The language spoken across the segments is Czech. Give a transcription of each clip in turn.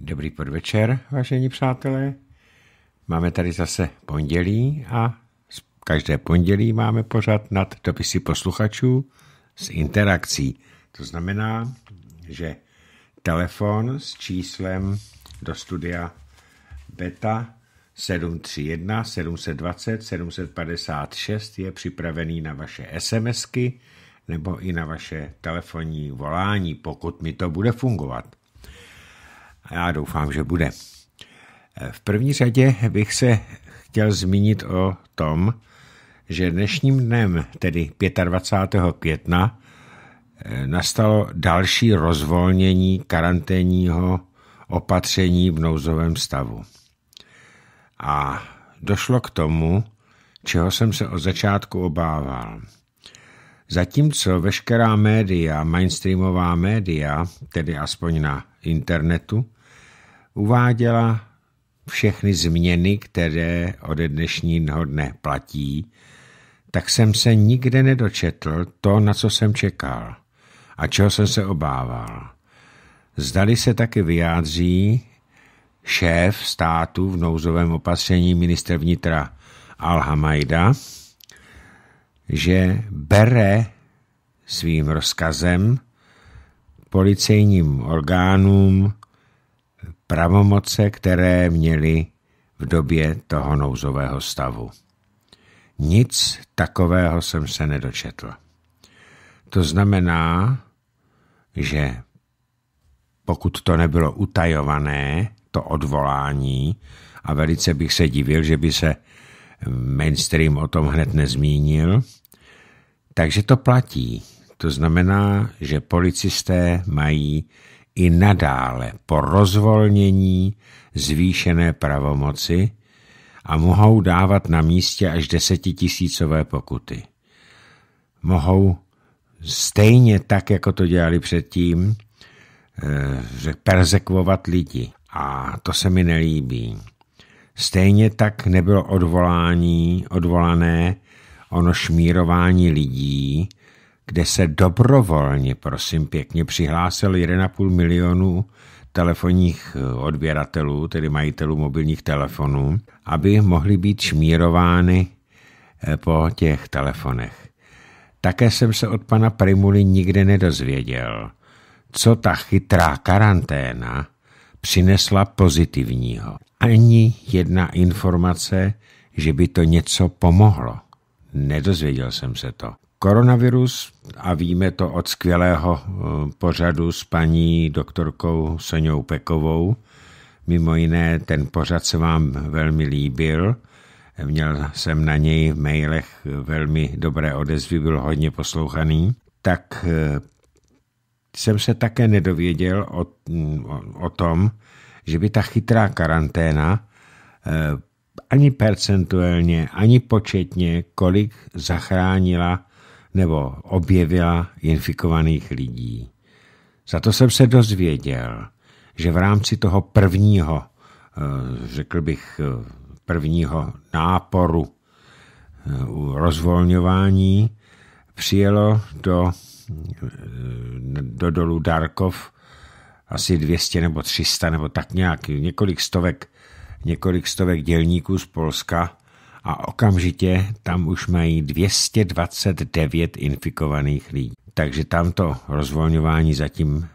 Dobrý podvečer, vážení přátelé. Máme tady zase pondělí a každé pondělí máme pořad nad dopisy posluchačů s interakcí. To znamená, že telefon s číslem do studia Beta 731 720 756 je připravený na vaše SMSky nebo i na vaše telefonní volání, pokud mi to bude fungovat a já doufám, že bude. V první řadě bych se chtěl zmínit o tom, že dnešním dnem, tedy 25. května, eh, nastalo další rozvolnění karanténního opatření v nouzovém stavu. A došlo k tomu, čeho jsem se od začátku obával. Zatímco veškerá média, mainstreamová média, tedy aspoň na internetu, uváděla všechny změny, které ode dnešního dne platí, tak jsem se nikde nedočetl to, na co jsem čekal a čeho jsem se obával. Zdali se taky vyjádří šéf státu v nouzovém opatření minister vnitra al že bere svým rozkazem policejním orgánům pravomoce, které měli v době toho nouzového stavu. Nic takového jsem se nedočetl. To znamená, že pokud to nebylo utajované, to odvolání, a velice bych se divil, že by se mainstream o tom hned nezmínil, takže to platí. To znamená, že policisté mají i nadále po rozvolnění zvýšené pravomoci a mohou dávat na místě až desetitisícové pokuty. Mohou stejně tak, jako to dělali předtím, eh, perzekvovat lidi. A to se mi nelíbí. Stejně tak nebylo odvolání, odvolané ono šmírování lidí, kde se dobrovolně, prosím pěkně, přihlásil 1,5 milionu telefonních eh, odběratelů, tedy majitelů mobilních telefonů, aby mohly být šmírovány eh, po těch telefonech. Také jsem se od pana Primuly nikde nedozvěděl, co ta chytrá karanténa přinesla pozitivního. Ani jedna informace, že by to něco pomohlo. Nedozvěděl jsem se to. Koronavirus, a víme to od skvělého eh, pořadu s paní doktorkou Soňou Pekovou, mimo jiné ten pořad se vám velmi líbil, měl jsem na něj v mailech velmi dobré odezvy, byl hodně poslouchaný, tak eh, jsem se také nedověděl o, o, mm, o tom, že by ta chytrá karanténa eh, ani percentuálně, ani početně, kolik zachránila nebo objevila infikovaných lidí. Za to jsem se dozvěděl, že v rámci toho prvního, eh, řekl bych, eh, prvního náporu eh, rozvolňování přijelo do, do dolu Darkov asi 200 nebo 300 nebo tak nějak, několik stovek, několik stovek dělníků z Polska, a okamžitě tam už mají 229 infikovaných lidí. Takže tam to rozvolňování zatím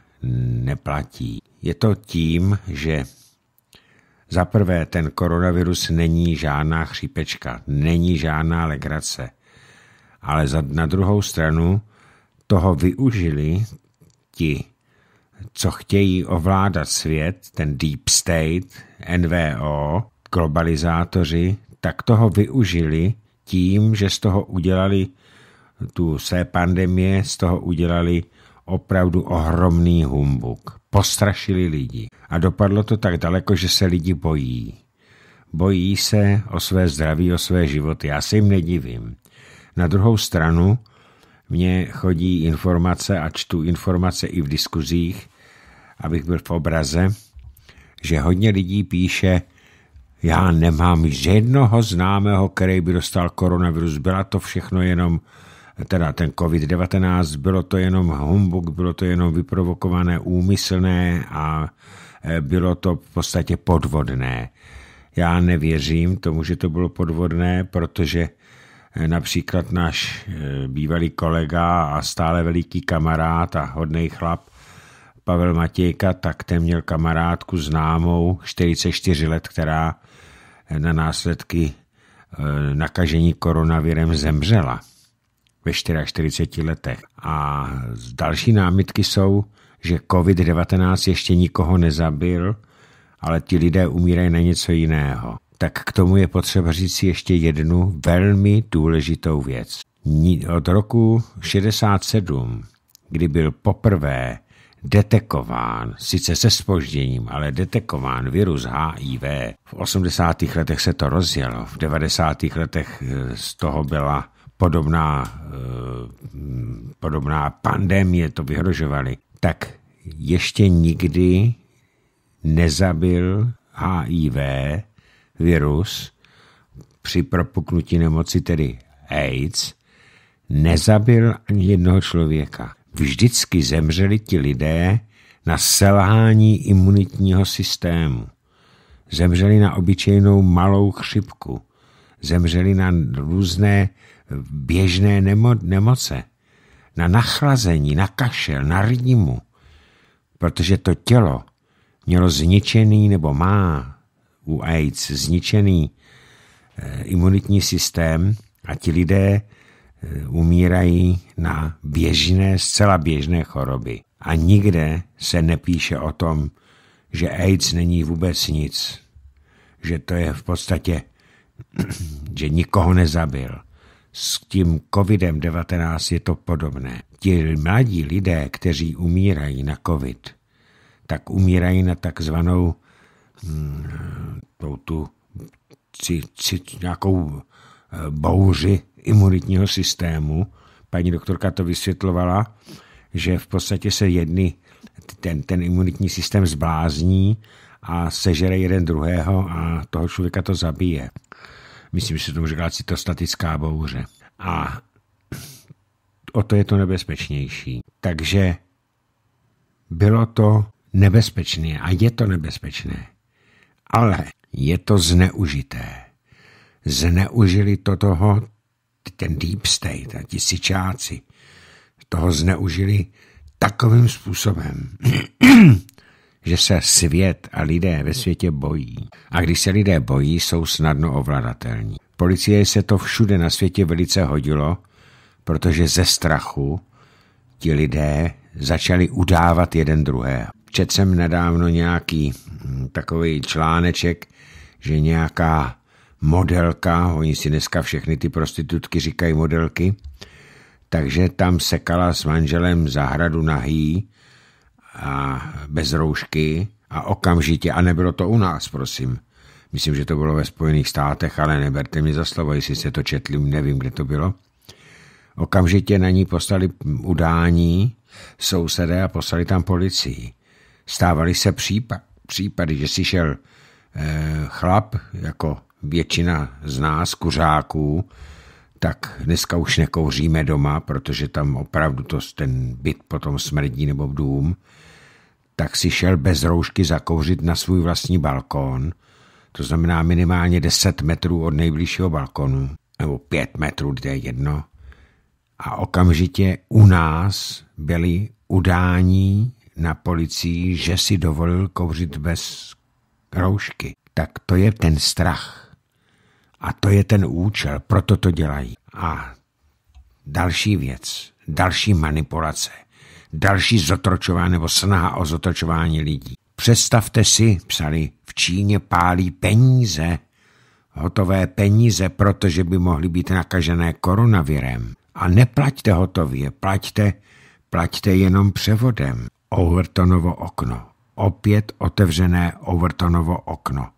neplatí. Je to tím, že za prvé ten koronavirus není žádná chřípečka, není žádná legrace. Ale za, na druhou stranu toho využili ti, co chtějí ovládat svět, ten deep state, NVO, globalizátoři, tak toho využili tím, že z toho udělali tu své pandemie, z toho udělali opravdu ohromný humbuk. Postrašili lidi. A dopadlo to tak daleko, že se lidi bojí. Bojí se o své zdraví, o své životy. Já se jim nedivím. Na druhou stranu mě chodí informace a čtu informace i v diskuzích, abych byl v obraze, že hodně lidí píše, já nemám jednoho známého, který by dostal koronavirus. Byla to všechno jenom, teda ten COVID-19, bylo to jenom humbuk, bylo to jenom vyprovokované, úmyslné a e, bylo to v podstatě podvodné. Já nevěřím tomu, že to bylo podvodné, protože e, například náš e, bývalý kolega a stále veliký kamarád a hodný chlap Pavel Matějka, tak ten měl kamarádku známou 44 let, která na následky eh, nakažení koronavirem zemřela ve 44 letech. A další námitky jsou, že COVID-19 ještě nikoho nezabil, ale ti lidé umírají na něco jiného. Tak k tomu je potřeba říct si ještě jednu velmi důležitou věc. Od roku 67, kdy byl poprvé detekován, sice se spožděním, ale detekován virus HIV. V 80. letech se to rozjelo, v 90. letech eh, z toho byla podobná, eh, podobná pandemie, to vyhrožovali, tak ještě nikdy nezabil HIV virus při propuknutí nemoci, tedy AIDS, nezabil ani jednoho člověka vždycky zemřeli ti lidé na selhání imunitního systému. Zemřeli na obyčejnou malou chřipku. Zemřeli na různé běžné nemo nemoce. Na nachlazení, na kašel, na rýmu. Protože to tělo mělo zničený nebo má u AIDS zničený eh, imunitní systém a ti lidé Eh, umírají na běžné, zcela běžné choroby. A nikde se nepíše o tom, že AIDS není vůbec nic, že to je v podstatě, že nikoho nezabil. S tím covidem-19 je to podobné. Ti mladí lidé, kteří umírají na covid, tak umírají na takzvanou mm, eh, tou tu, ci, ci, nějakou eh, bouři imunitního systému. Paní doktorka to vysvětlovala, že v podstatě se jedny, ten, ten imunitní systém zblázní a sežere jeden druhého a toho člověka to zabije. Myslím, že se tomu říká citostatická bouře. A o to je to nebezpečnější. Takže bylo to nebezpečné a je to nebezpečné. Ale je to zneužité. Zneužili to toho, ten deep state a ti sičáci toho zneužili takovým způsobem, že se svět a lidé ve světě bojí. A když se lidé bojí, jsou snadno ovladatelní. Policie se to všude na světě velice hodilo, protože ze strachu ti lidé začali udávat jeden druhého. Čet jsem nedávno nějaký hm, takový článeček, že nějaká modelka, oni si dneska všechny ty prostitutky říkají modelky, takže tam sekala s manželem zahradu nahý a bez roušky a okamžitě, a nebylo to u nás, prosím, myslím, že to bylo ve Spojených státech, ale neberte mi za slovo, jestli se to četli, nevím, kde to bylo, okamžitě na ní poslali udání sousedé a poslali tam policii. Stávali se případ, případy, že si šel eh, chlap jako většina z nás, kuřáků, tak dneska už nekouříme doma, protože tam opravdu to, ten byt potom smrdí nebo v dům, tak si šel bez roušky zakouřit na svůj vlastní balkón, to znamená minimálně 10 metrů od nejbližšího balkonu, nebo 5 metrů, kde je jedno. A okamžitě u nás byly udání na policii, že si dovolil kouřit bez roušky. Tak to je ten strach a to je ten účel, proto to dělají. A další věc, další manipulace, další zotročování nebo snaha o zotročování lidí. Představte si, psali, v Číně pálí peníze, hotové peníze, protože by mohly být nakažené koronavirem. A neplaťte hotově, plaťte, plaťte jenom převodem. Overtonovo okno. Opět otevřené Overtonovo okno.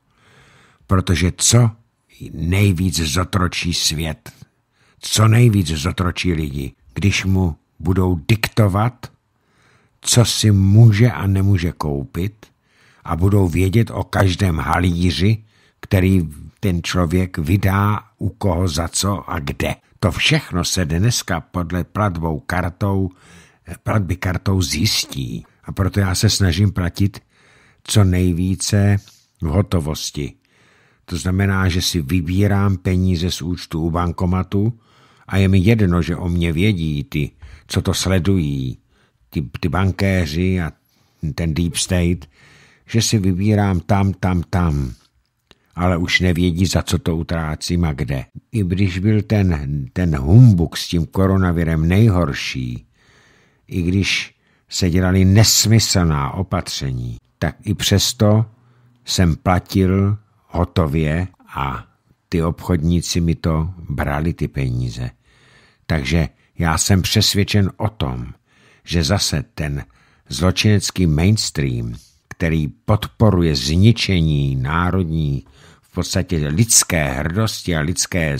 Protože co nejvíc zotročí svět, co nejvíc zotročí lidi, když mu budou diktovat, co si může a nemůže koupit a budou vědět o každém halíři, který ten člověk vydá u koho za co a kde. To všechno se dneska podle platbou kartou, platby kartou zjistí. A proto já se snažím platit co nejvíce v hotovosti. To znamená, že si vybírám peníze z účtu u bankomatu a je mi jedno, že o mě vědí ty, co to sledují, ty, ty bankéři a ten deep state, že si vybírám tam, tam, tam, ale už nevědí, za co to utrácím a kde. I když byl ten, ten humbuk s tím koronavirem nejhorší, i když se dělali nesmyslná opatření, tak i přesto jsem platil hotově a ty obchodníci mi to brali ty peníze. Takže já jsem přesvědčen o tom, že zase ten zločinecký mainstream, který podporuje zničení národní, v podstatě lidské hrdosti a lidské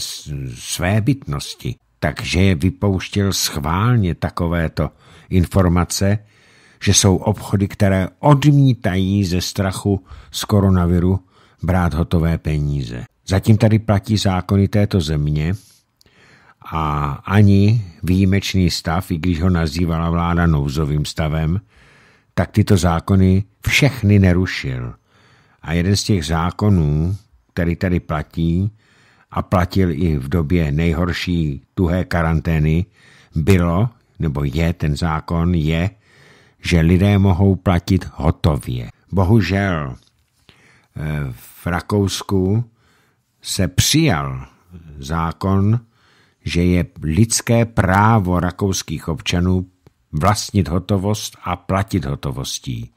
svébytnosti, takže je vypouštěl schválně takovéto informace, že jsou obchody, které odmítají ze strachu z koronaviru brát hotové peníze. Zatím tady platí zákony této země a ani výjimečný stav, i když ho nazývala vláda nouzovým stavem, tak tyto zákony všechny nerušil. A jeden z těch zákonů, který tady platí a platil i v době nejhorší tuhé karantény, bylo, nebo je, ten zákon je, že lidé mohou platit hotově. Bohužel, v Rakousku se přijal zákon, že je lidské právo rakouských občanů vlastnit hotovost a platit hotovostí.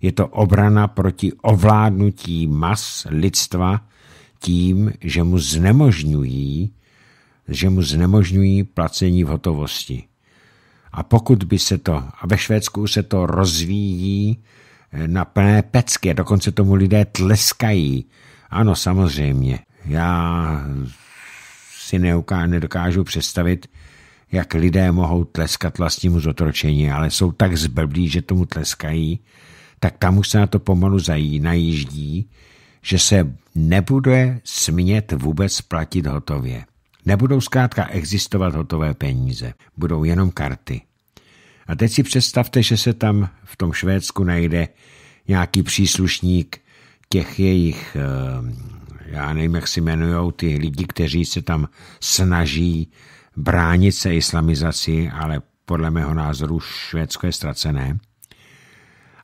Je to obrana proti ovládnutí mas lidstva tím, že mu znemožňují, že mu znemožňují placení v hotovosti. A pokud by se to, a ve Švédsku se to rozvíjí Eh, na plné pecky. Dokonce tomu lidé tleskají. Ano, samozřejmě. Já si neuká, nedokážu představit, jak lidé mohou tleskat vlastnímu zotročení, ale jsou tak zblblí, že tomu tleskají, tak tam už se na to pomalu zají, najíždí, že se nebude smět vůbec platit hotově. Nebudou zkrátka existovat hotové peníze, budou jenom karty. A teď si představte, že se tam v tom Švédsku najde nějaký příslušník těch jejich, eh, já nevím, jak si jmenují ty lidi, kteří se tam snaží bránit se islamizaci, ale podle mého názoru Švédsko je ztracené.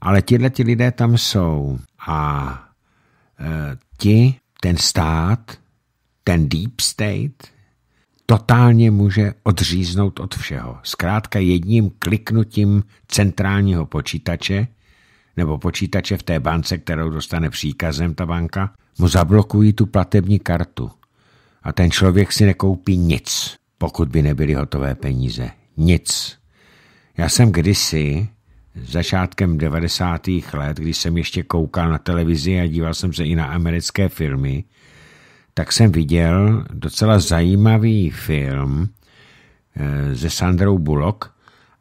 Ale tyhle ti lidé tam jsou a eh, ti, ten stát, ten deep state, totálně může odříznout od všeho. Zkrátka jedním kliknutím centrálního počítače nebo počítače v té bance, kterou dostane příkazem ta banka, mu zablokují tu platební kartu. A ten člověk si nekoupí nic, pokud by nebyly hotové peníze. Nic. Já jsem kdysi, začátkem 90. let, když jsem ještě koukal na televizi a díval jsem se i na americké firmy, tak jsem viděl docela zajímavý film ze eh, Sandrou Bullock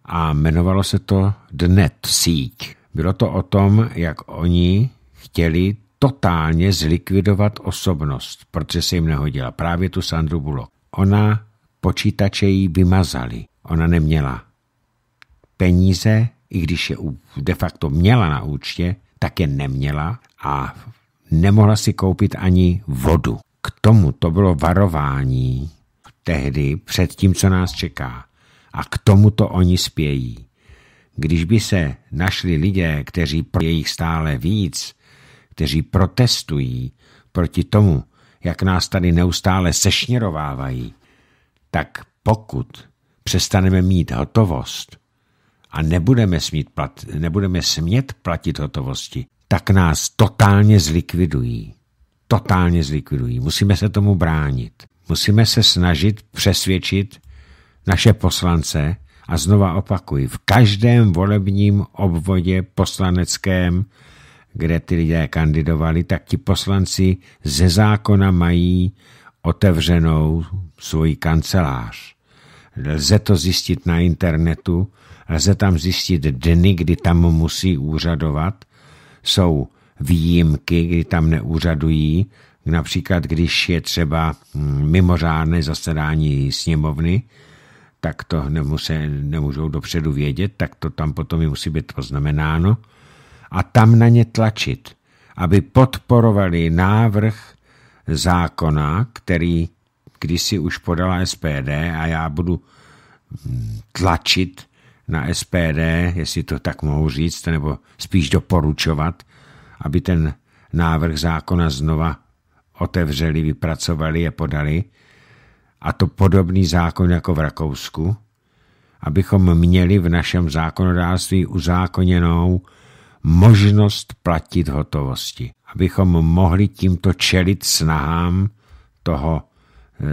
a jmenovalo se to The Net síť. Bylo to o tom, jak oni chtěli totálně zlikvidovat osobnost, protože se jim nehodila. Právě tu Sandru Bullock. Ona počítače jí vymazali. Ona neměla peníze, i když je de facto měla na účtě, tak je neměla a nemohla si koupit ani vodu. K tomu to bylo varování tehdy před tím, co nás čeká. A k tomu to oni spějí. Když by se našli lidé, kteří pro jejich stále víc, kteří protestují proti tomu, jak nás tady neustále sešněrovávají, tak pokud přestaneme mít hotovost a nebudeme, smít plat, nebudeme smět platit hotovosti, tak nás totálně zlikvidují totálně zlikvidují. Musíme se tomu bránit. Musíme se snažit přesvědčit naše poslance, a znova opakuji, v každém volebním obvodě poslaneckém, kde ty lidé kandidovali, tak ti poslanci ze zákona mají otevřenou svoji kancelář. Lze to zjistit na internetu, lze tam zjistit dny, kdy tam musí úřadovat. Jsou výjimky, kdy tam neúřadují, například když je třeba hm, mimořádné zasedání sněmovny, tak to nemusí, nemůžou dopředu vědět, tak to tam potom i musí být poznamenáno. A tam na ně tlačit, aby podporovali návrh zákona, který kdysi už podala SPD a já budu hm, tlačit na SPD, jestli to tak mohu říct, nebo spíš doporučovat, aby ten návrh zákona znova otevřeli, vypracovali a podali, a to podobný zákon jako v Rakousku, abychom měli v našem zákonodárství uzákoněnou možnost platit hotovosti. Abychom mohli tímto čelit snahám toho,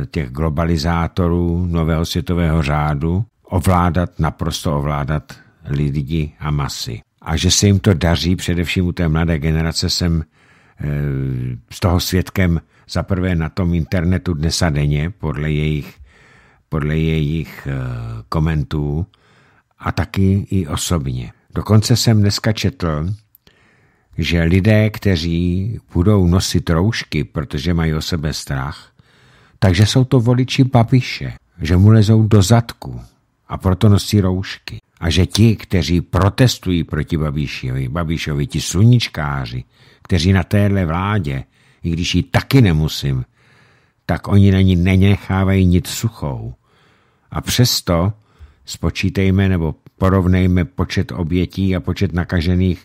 eh, těch globalizátorů nového světového řádu ovládat, naprosto ovládat lidi a masy a že se jim to daří, především u té mladé generace, jsem eh, z toho svědkem zaprvé na tom internetu dnes a denně, podle jejich, podle jejich eh, komentů a taky i osobně. Dokonce jsem dneska četl, že lidé, kteří budou nosit roušky, protože mají o sebe strach, takže jsou to voliči Babiše, že mu lezou do zadku, a proto nosí roušky. A že ti, kteří protestují proti Babišovi, Babišovi ti sluníčkáři, kteří na téhle vládě, i když ji taky nemusím, tak oni na ní nenechávají nic suchou. A přesto spočítejme nebo porovnejme počet obětí a počet nakažených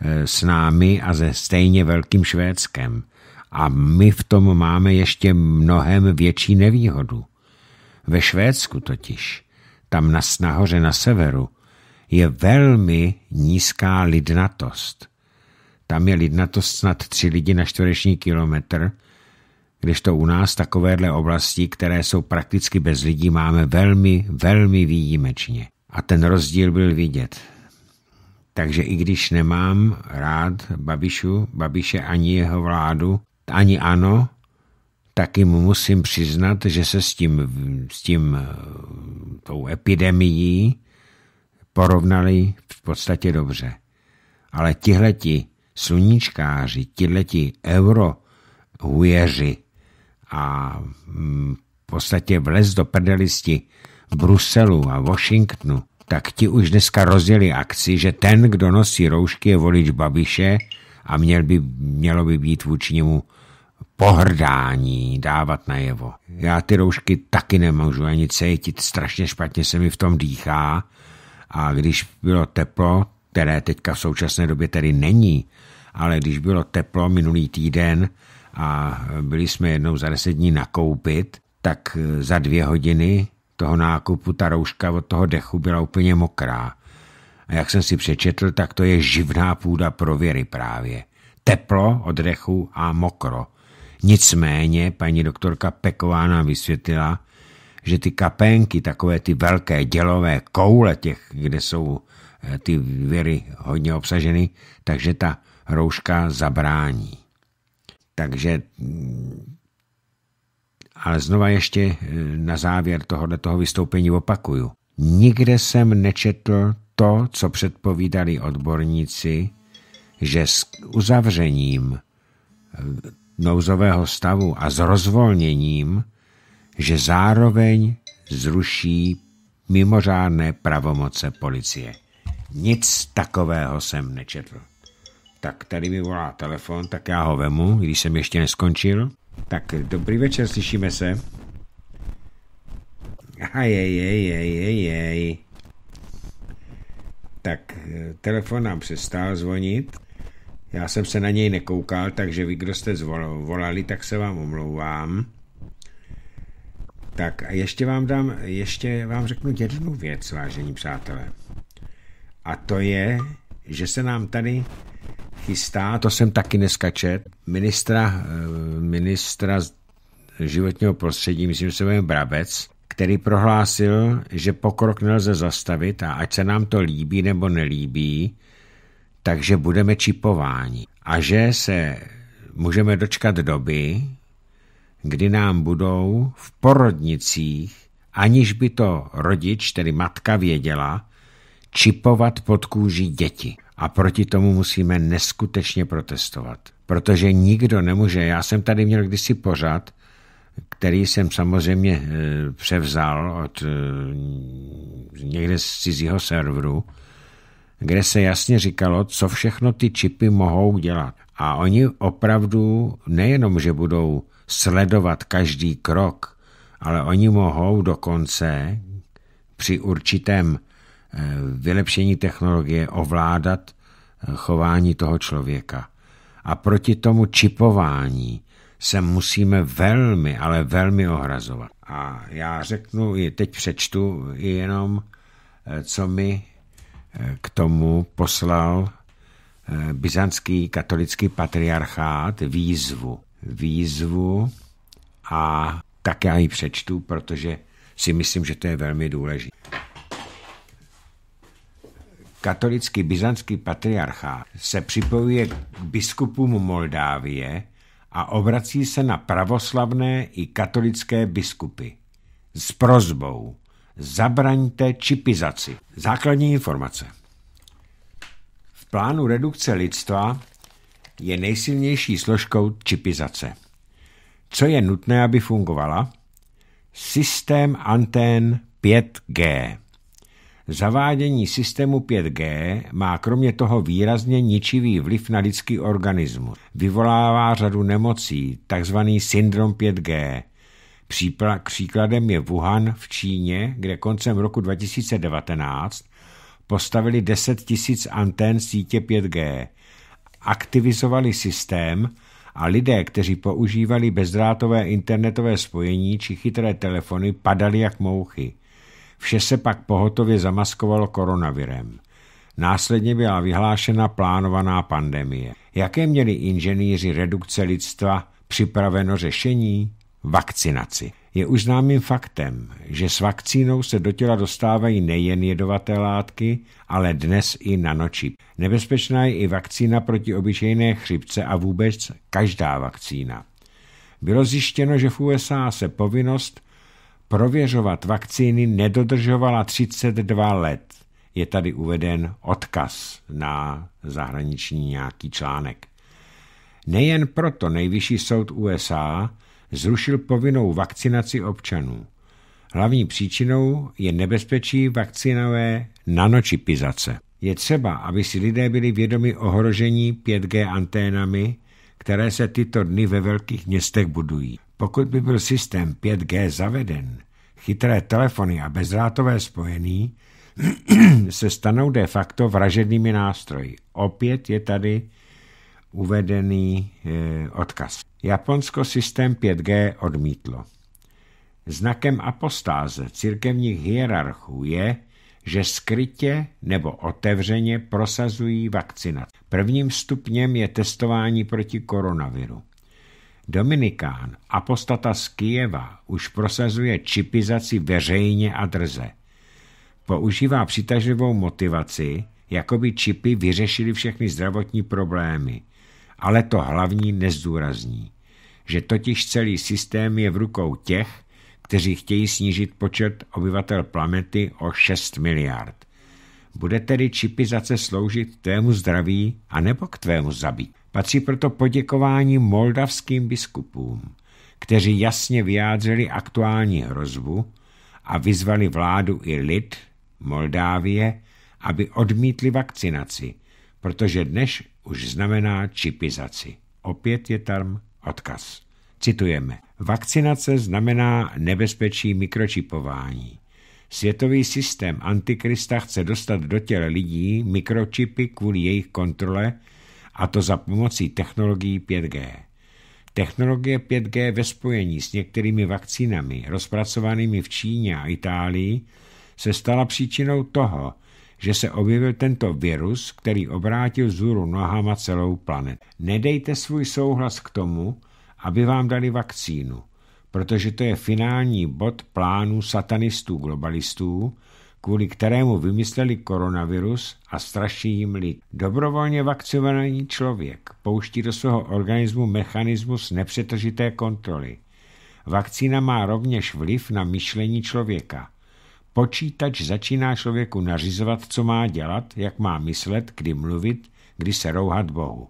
eh, s námi a se stejně velkým Švédskem. A my v tom máme ještě mnohem větší nevýhodu. Ve Švédsku totiž tam na, nahoře na severu, je velmi nízká lidnatost. Tam je lidnatost snad tři lidi na čtvereční kilometr, když to u nás takovéhle oblasti, které jsou prakticky bez lidí, máme velmi, velmi výjimečně. A ten rozdíl byl vidět. Takže i když nemám rád Babišu, Babiše ani jeho vládu, ani ano, jim musím přiznat, že se s tím, s tím eh, tou epidemií porovnali v podstatě dobře. Ale tihleti sluníčkáři, tihleti eurohujeři a mm, v podstatě vlez do prdelisti v Bruselu a Washingtonu, tak ti už dneska rozjeli akci, že ten, kdo nosí roušky, je volič Babiše a měl by, mělo by být vůči němu pohrdání dávat najevo. Já ty roušky taky nemůžu ani cítit, strašně špatně se mi v tom dýchá a když bylo teplo, které teďka v současné době tedy není, ale když bylo teplo minulý týden a byli jsme jednou za deset dní nakoupit, tak eh, za dvě hodiny toho nákupu ta rouška od toho dechu byla úplně mokrá. A jak jsem si přečetl, tak to je živná půda pro věry právě. Teplo od dechu a mokro – Nicméně paní doktorka Peková nám vysvětlila, že ty kapénky, takové ty velké dělové koule těch, kde jsou eh, ty viry hodně obsaženy, takže ta rouška zabrání. Takže, mm, ale znova ještě eh, na závěr tohoto toho vystoupení opakuju. Nikde jsem nečetl to, co předpovídali odborníci, že s uzavřením eh, nouzového stavu a s rozvolněním, že zároveň zruší mimořádné pravomoce policie. Nic takového jsem nečetl. Tak tady mi volá telefon, tak já ho vemu, když jsem ještě neskončil. Tak dobrý večer, slyšíme se. Ajejejejejej. Tak eh, telefon nám přestal zvonit. Já jsem se na něj nekoukal, takže vy, kdo jste volali, tak se vám omlouvám. Tak a ještě vám dám, ještě vám řeknu jednu věc, vážení přátelé. A to je, že se nám tady chystá, to jsem taky dneska čet, ministra, eh, ministra životního prostředí, myslím, že se jmenuje Brabec, který prohlásil, že pokrok nelze zastavit a ať se nám to líbí nebo nelíbí, takže budeme čipováni. A že se můžeme dočkat doby, kdy nám budou v porodnicích, aniž by to rodič, tedy matka věděla, čipovat pod kůži děti. A proti tomu musíme neskutečně protestovat. Protože nikdo nemůže. Já jsem tady měl kdysi pořad, který jsem samozřejmě eh, převzal od eh, někde z cizího serveru, kde se jasně říkalo, co všechno ty čipy mohou dělat. A oni opravdu nejenom, že budou sledovat každý krok, ale oni mohou dokonce při určitém eh, vylepšení technologie ovládat eh, chování toho člověka. A proti tomu čipování se musíme velmi, ale velmi ohrazovat. A já řeknu, teď přečtu jenom, eh, co mi k tomu poslal eh, byzantský katolický patriarchát výzvu. Výzvu a tak já ji přečtu, protože si myslím, že to je velmi důležité. Katolický byzantský patriarchát se připojuje k biskupům Moldávie a obrací se na pravoslavné i katolické biskupy s prozbou, Zabraňte čipizaci. Základní informace. V plánu redukce lidstva je nejsilnější složkou čipizace. Co je nutné, aby fungovala? Systém antén 5G. Zavádění systému 5G má kromě toho výrazně ničivý vliv na lidský organismus. Vyvolává řadu nemocí, takzvaný syndrom 5G, Příkladem je Wuhan v Číně, kde koncem roku 2019 postavili 10 tisíc antén sítě 5G, aktivizovali systém a lidé, kteří používali bezdrátové internetové spojení či chytré telefony, padali jak mouchy. Vše se pak pohotově zamaskovalo koronavirem. Následně byla vyhlášena plánovaná pandemie. Jaké měli inženýři redukce lidstva připraveno řešení? vakcinaci. Je už známým faktem, že s vakcínou se do těla dostávají nejen jedovaté látky, ale dnes i nanočip. Nebezpečná je i vakcína proti obyčejné chřipce a vůbec každá vakcína. Bylo zjištěno, že v USA se povinnost prověřovat vakcíny nedodržovala 32 let. Je tady uveden odkaz na zahraniční nějaký článek. Nejen proto nejvyšší soud USA zrušil povinnou vakcinaci občanů. Hlavní příčinou je nebezpečí vakcinové nanočipizace. Je třeba, aby si lidé byli vědomi ohrožení 5G anténami, které se tyto dny ve velkých městech budují. Pokud by byl systém 5G zaveden, chytré telefony a bezdrátové spojení se stanou de facto vražednými nástroji. Opět je tady uvedený eh, odkaz. Japonsko systém 5G odmítlo. Znakem apostáze církevních hierarchů je, že skrytě nebo otevřeně prosazují vakcinat. Prvním stupněm je testování proti koronaviru. Dominikán, apostata z Kijeva, už prosazuje čipizaci veřejně a drze. Používá přitažlivou motivaci, jako by čipy vyřešily všechny zdravotní problémy ale to hlavní nezdůrazní, že totiž celý systém je v rukou těch, kteří chtějí snížit počet obyvatel planety o 6 miliard. Bude tedy čipizace sloužit tvému zdraví a nebo k tvému zabít? Patří proto poděkování moldavským biskupům, kteří jasně vyjádřili aktuální hrozbu a vyzvali vládu i lid Moldávie, aby odmítli vakcinaci, protože dnes už znamená čipizaci. Opět je tam odkaz. Citujeme. Vakcinace znamená nebezpečí mikročipování. Světový systém antikrista chce dostat do těle lidí mikročipy kvůli jejich kontrole, a to za pomocí technologií 5G. Technologie 5G ve spojení s některými vakcínami rozpracovanými v Číně a Itálii se stala příčinou toho, že se objevil tento virus, který obrátil zůru nohama celou planetu. Nedejte svůj souhlas k tomu, aby vám dali vakcínu, protože to je finální bod plánu satanistů globalistů, kvůli kterému vymysleli koronavirus a straší jim lid. Dobrovolně vakcinovaný člověk pouští do svého organismu mechanismus nepřetržité kontroly. Vakcína má rovněž vliv na myšlení člověka – Počítač začíná člověku nařizovat, co má dělat, jak má myslet, kdy mluvit, kdy se rouhat Bohu.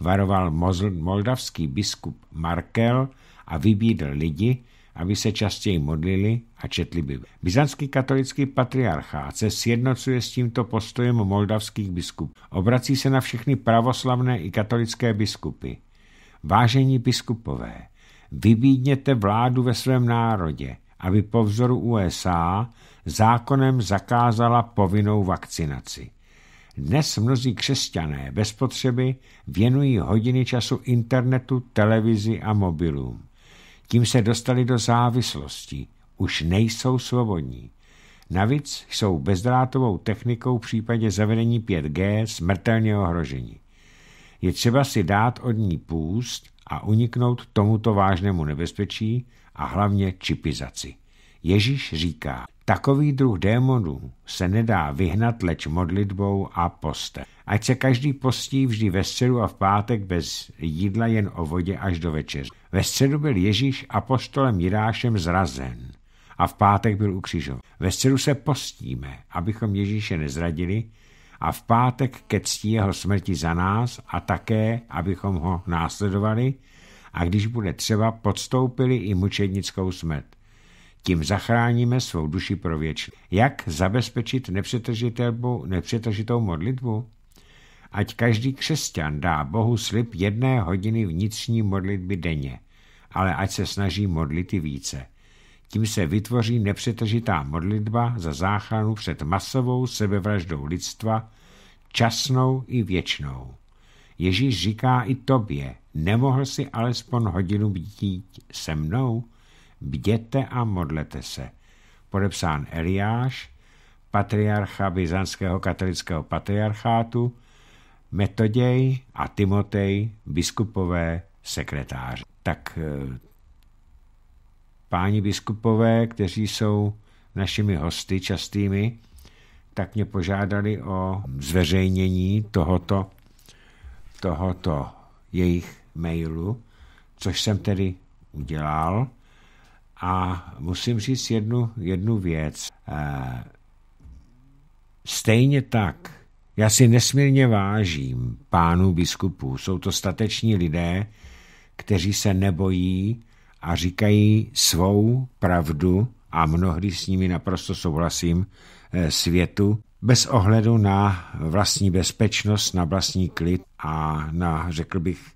Varoval moldavský biskup Markel a vybídl lidi, aby se častěji modlili a četli Bibli. Byzantský katolický patriarchát se sjednocuje s tímto postojem moldavských biskupů. Obrací se na všechny pravoslavné i katolické biskupy. Vážení biskupové, vybídněte vládu ve svém národě, aby po vzoru USA zákonem zakázala povinnou vakcinaci. Dnes mnozí křesťané bez potřeby věnují hodiny času internetu, televizi a mobilům. Tím se dostali do závislosti, už nejsou svobodní. Navíc jsou bezdrátovou technikou v případě zavedení 5G smrtelně ohroženi. Je třeba si dát od ní půst a uniknout tomuto vážnému nebezpečí a hlavně čipizaci. Ježíš říká, Takový druh démonů se nedá vyhnat leč modlitbou a postem. Ať se každý postí vždy ve středu a v pátek bez jídla jen o vodě až do večeře. Ve středu byl Ježíš apostolem Jidášem zrazen a v pátek byl ukřižován. Ve středu se postíme, abychom Ježíše nezradili a v pátek ke ctí jeho smrti za nás a také, abychom ho následovali a když bude třeba, podstoupili i mučednickou smrt. Tím zachráníme svou duši pro věčnost. Jak zabezpečit nepřetržitou, modlitbu? Ať každý křesťan dá Bohu slib jedné hodiny vnitřní modlitby denně, ale ať se snaží modlit i více. Tím se vytvoří nepřetržitá modlitba za záchranu před masovou sebevraždou lidstva, časnou i věčnou. Ježíš říká i tobě, nemohl si alespoň hodinu být se mnou? bděte a modlete se. Podepsán Eliáš, patriarcha byzantského katolického patriarchátu, Metoděj a Timotej, biskupové sekretáři. Tak eh, páni biskupové, kteří jsou našimi hosty častými, tak mě požádali o zveřejnění tohoto, tohoto jejich mailu, což jsem tedy udělal. A musím říct jednu, jednu věc. Eh, stejně tak, já si nesmírně vážím pánů biskupů. Jsou to stateční lidé, kteří se nebojí a říkají svou pravdu a mnohdy s nimi naprosto souhlasím eh, světu, bez ohledu na vlastní bezpečnost, na vlastní klid a na, řekl bych,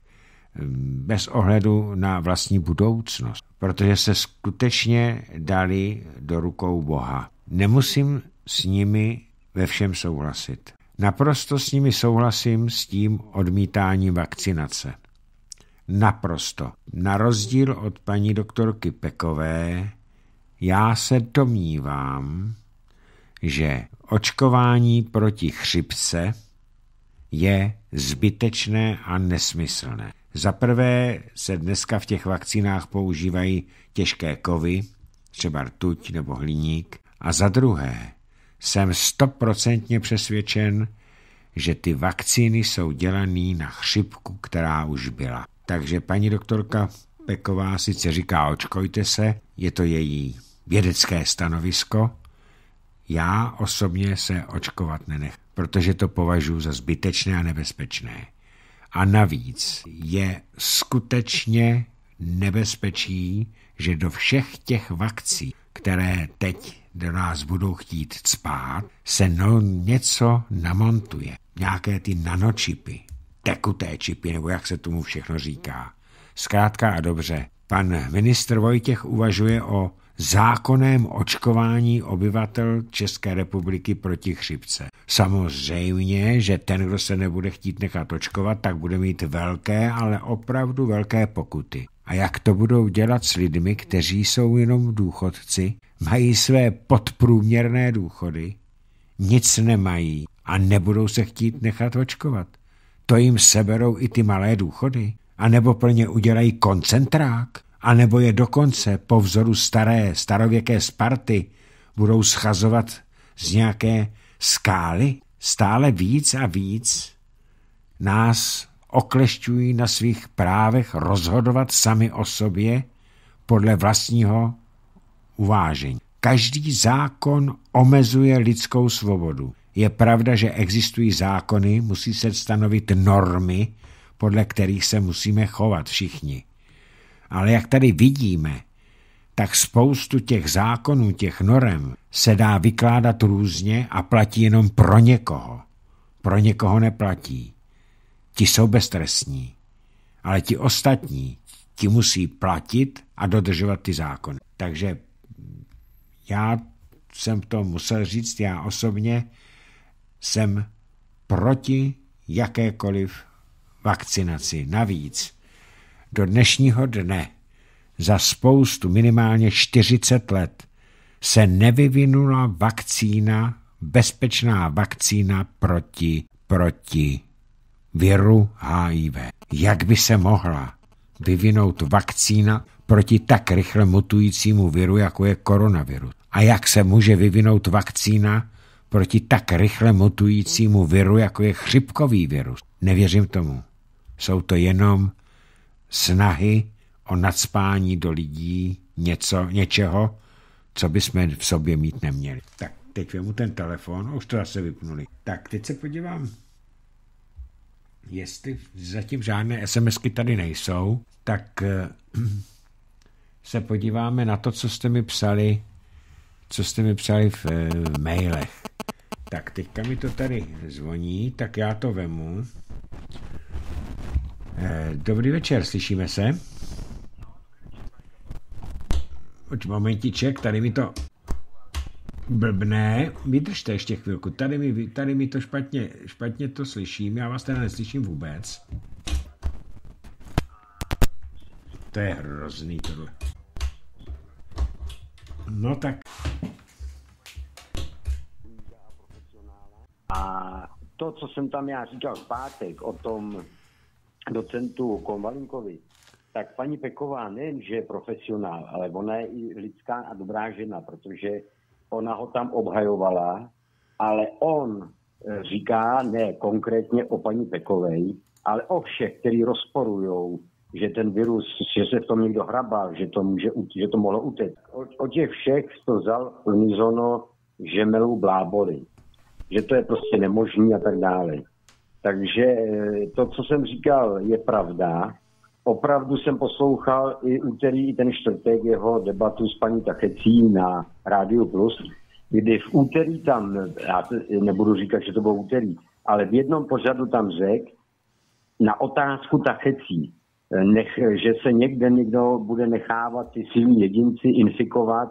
eh, bez ohledu na vlastní budoucnost protože se skutečně dali do rukou Boha. Nemusím s nimi ve všem souhlasit. Naprosto s nimi souhlasím s tím odmítáním vakcinace. Naprosto. Na rozdíl od paní doktorky Pekové, já se domnívám, že očkování proti chřipce je zbytečné a nesmyslné. Za prvé se dneska v těch vakcínách používají těžké kovy, třeba rtuť nebo hliník, a za druhé jsem stoprocentně přesvědčen, že ty vakcíny jsou dělané na chřipku, která už byla. Takže paní doktorka Peková sice říká očkojte se, je to její vědecké stanovisko. Já osobně se očkovat nenech, protože to považuji za zbytečné a nebezpečné. A navíc je skutečně nebezpečí, že do všech těch vakcí, které teď do nás budou chtít spát, se no něco namontuje. Nějaké ty nanočipy, tekuté čipy, nebo jak se tomu všechno říká. Zkrátka a dobře, pan ministr Vojtěch uvažuje o zákonném očkování obyvatel České republiky proti chřipce. Samozřejmě, že ten, kdo se nebude chtít nechat očkovat, tak bude mít velké, ale opravdu velké pokuty. A jak to budou dělat s lidmi, kteří jsou jenom důchodci, mají své podprůměrné důchody, nic nemají a nebudou se chtít nechat očkovat. To jim seberou i ty malé důchody, nebo pro ně udělají koncentrák anebo je dokonce po vzoru staré, starověké Sparty budou schazovat z nějaké skály? Stále víc a víc nás oklešťují na svých právech rozhodovat sami o sobě podle vlastního uvážení. Každý zákon omezuje lidskou svobodu. Je pravda, že existují zákony, musí se stanovit normy, podle kterých se musíme chovat všichni. Ale jak tady vidíme, tak spoustu těch zákonů, těch norem se dá vykládat různě a platí jenom pro někoho. Pro někoho neplatí. Ti jsou beztresní, Ale ti ostatní, ti musí platit a dodržovat ty zákony. Takže já jsem to musel říct, já osobně jsem proti jakékoliv vakcinaci. Navíc do dnešního dne za spoustu minimálně 40 let se nevyvinula vakcína, bezpečná vakcína proti, proti viru HIV. Jak by se mohla vyvinout vakcína proti tak rychle mutujícímu viru, jako je koronavirus? A jak se může vyvinout vakcína proti tak rychle mutujícímu viru, jako je chřipkový virus? Nevěřím tomu. Jsou to jenom snahy o nadspání do lidí něco, něčeho, co bychom v sobě mít neměli. Tak, teď vemu ten telefon, už to zase vypnuli. Tak, teď se podívám, jestli zatím žádné SMSky tady nejsou, tak eh, se podíváme na to, co jste mi psali, co jste mi psali v, v eh, mailech. Tak teďka mi to tady zvoní, tak já to vemu. Eh, dobrý večer, slyšíme se. Pojď momentiček, tady mi to blbne. Vydržte ještě chvilku, tady mi, tady mi to špatně, špatně to slyším, já vás teda neslyším vůbec. To je hrozný tohle. No tak. A to, co jsem tam já říkal v pátek o tom, docentu Konvalinkovi, tak paní Peková nejen, že je profesionál, ale ona je i lidská a dobrá žena, protože ona ho tam obhajovala, ale on e, říká ne konkrétně o paní Pekovej, ale o všech, který rozporují, že ten virus, že se v tom někdo hrabal, že to, může, že to mohlo utéct. O, o těch všech to vzal unizono žemelů bláboli, že to je prostě nemožný a tak dále. Takže eh, to, co jsem říkal, je pravda. Opravdu jsem poslouchal i úterý, i ten čtvrtek jeho debatu s paní Tachecí na Rádiu Plus, kdy v úterý tam, já nebudu říkat, že to bylo úterý, ale v jednom pořadu tam řekl na otázku Tachecí, eh, nech, že se někde někdo bude nechávat ty silní jedinci infikovat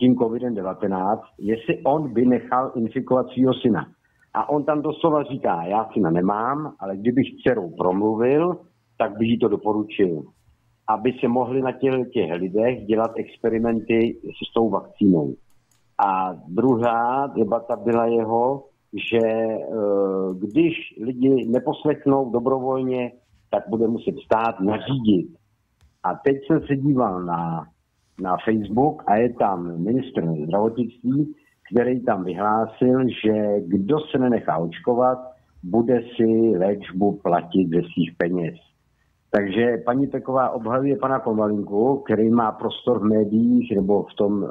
tím COVID-19, jestli on by nechal infikovat svého syna. A on tam doslova říká, já syna nemám, ale kdybych dcerou promluvil, tak bych jí to doporučil, aby se mohli na těch, těch lidech dělat experimenty s, s tou vakcínou. A druhá debata byla jeho, že e, když lidi neposlechnou dobrovolně, tak bude muset stát nařídit. A teď jsem se díval na, na Facebook a je tam ministr zdravotnictví, který tam vyhlásil, že kdo se nenechá očkovat, bude si léčbu platit ze svých peněz. Takže paní Peková obhajuje pana Komalinku, který má prostor v médiích nebo v tom e,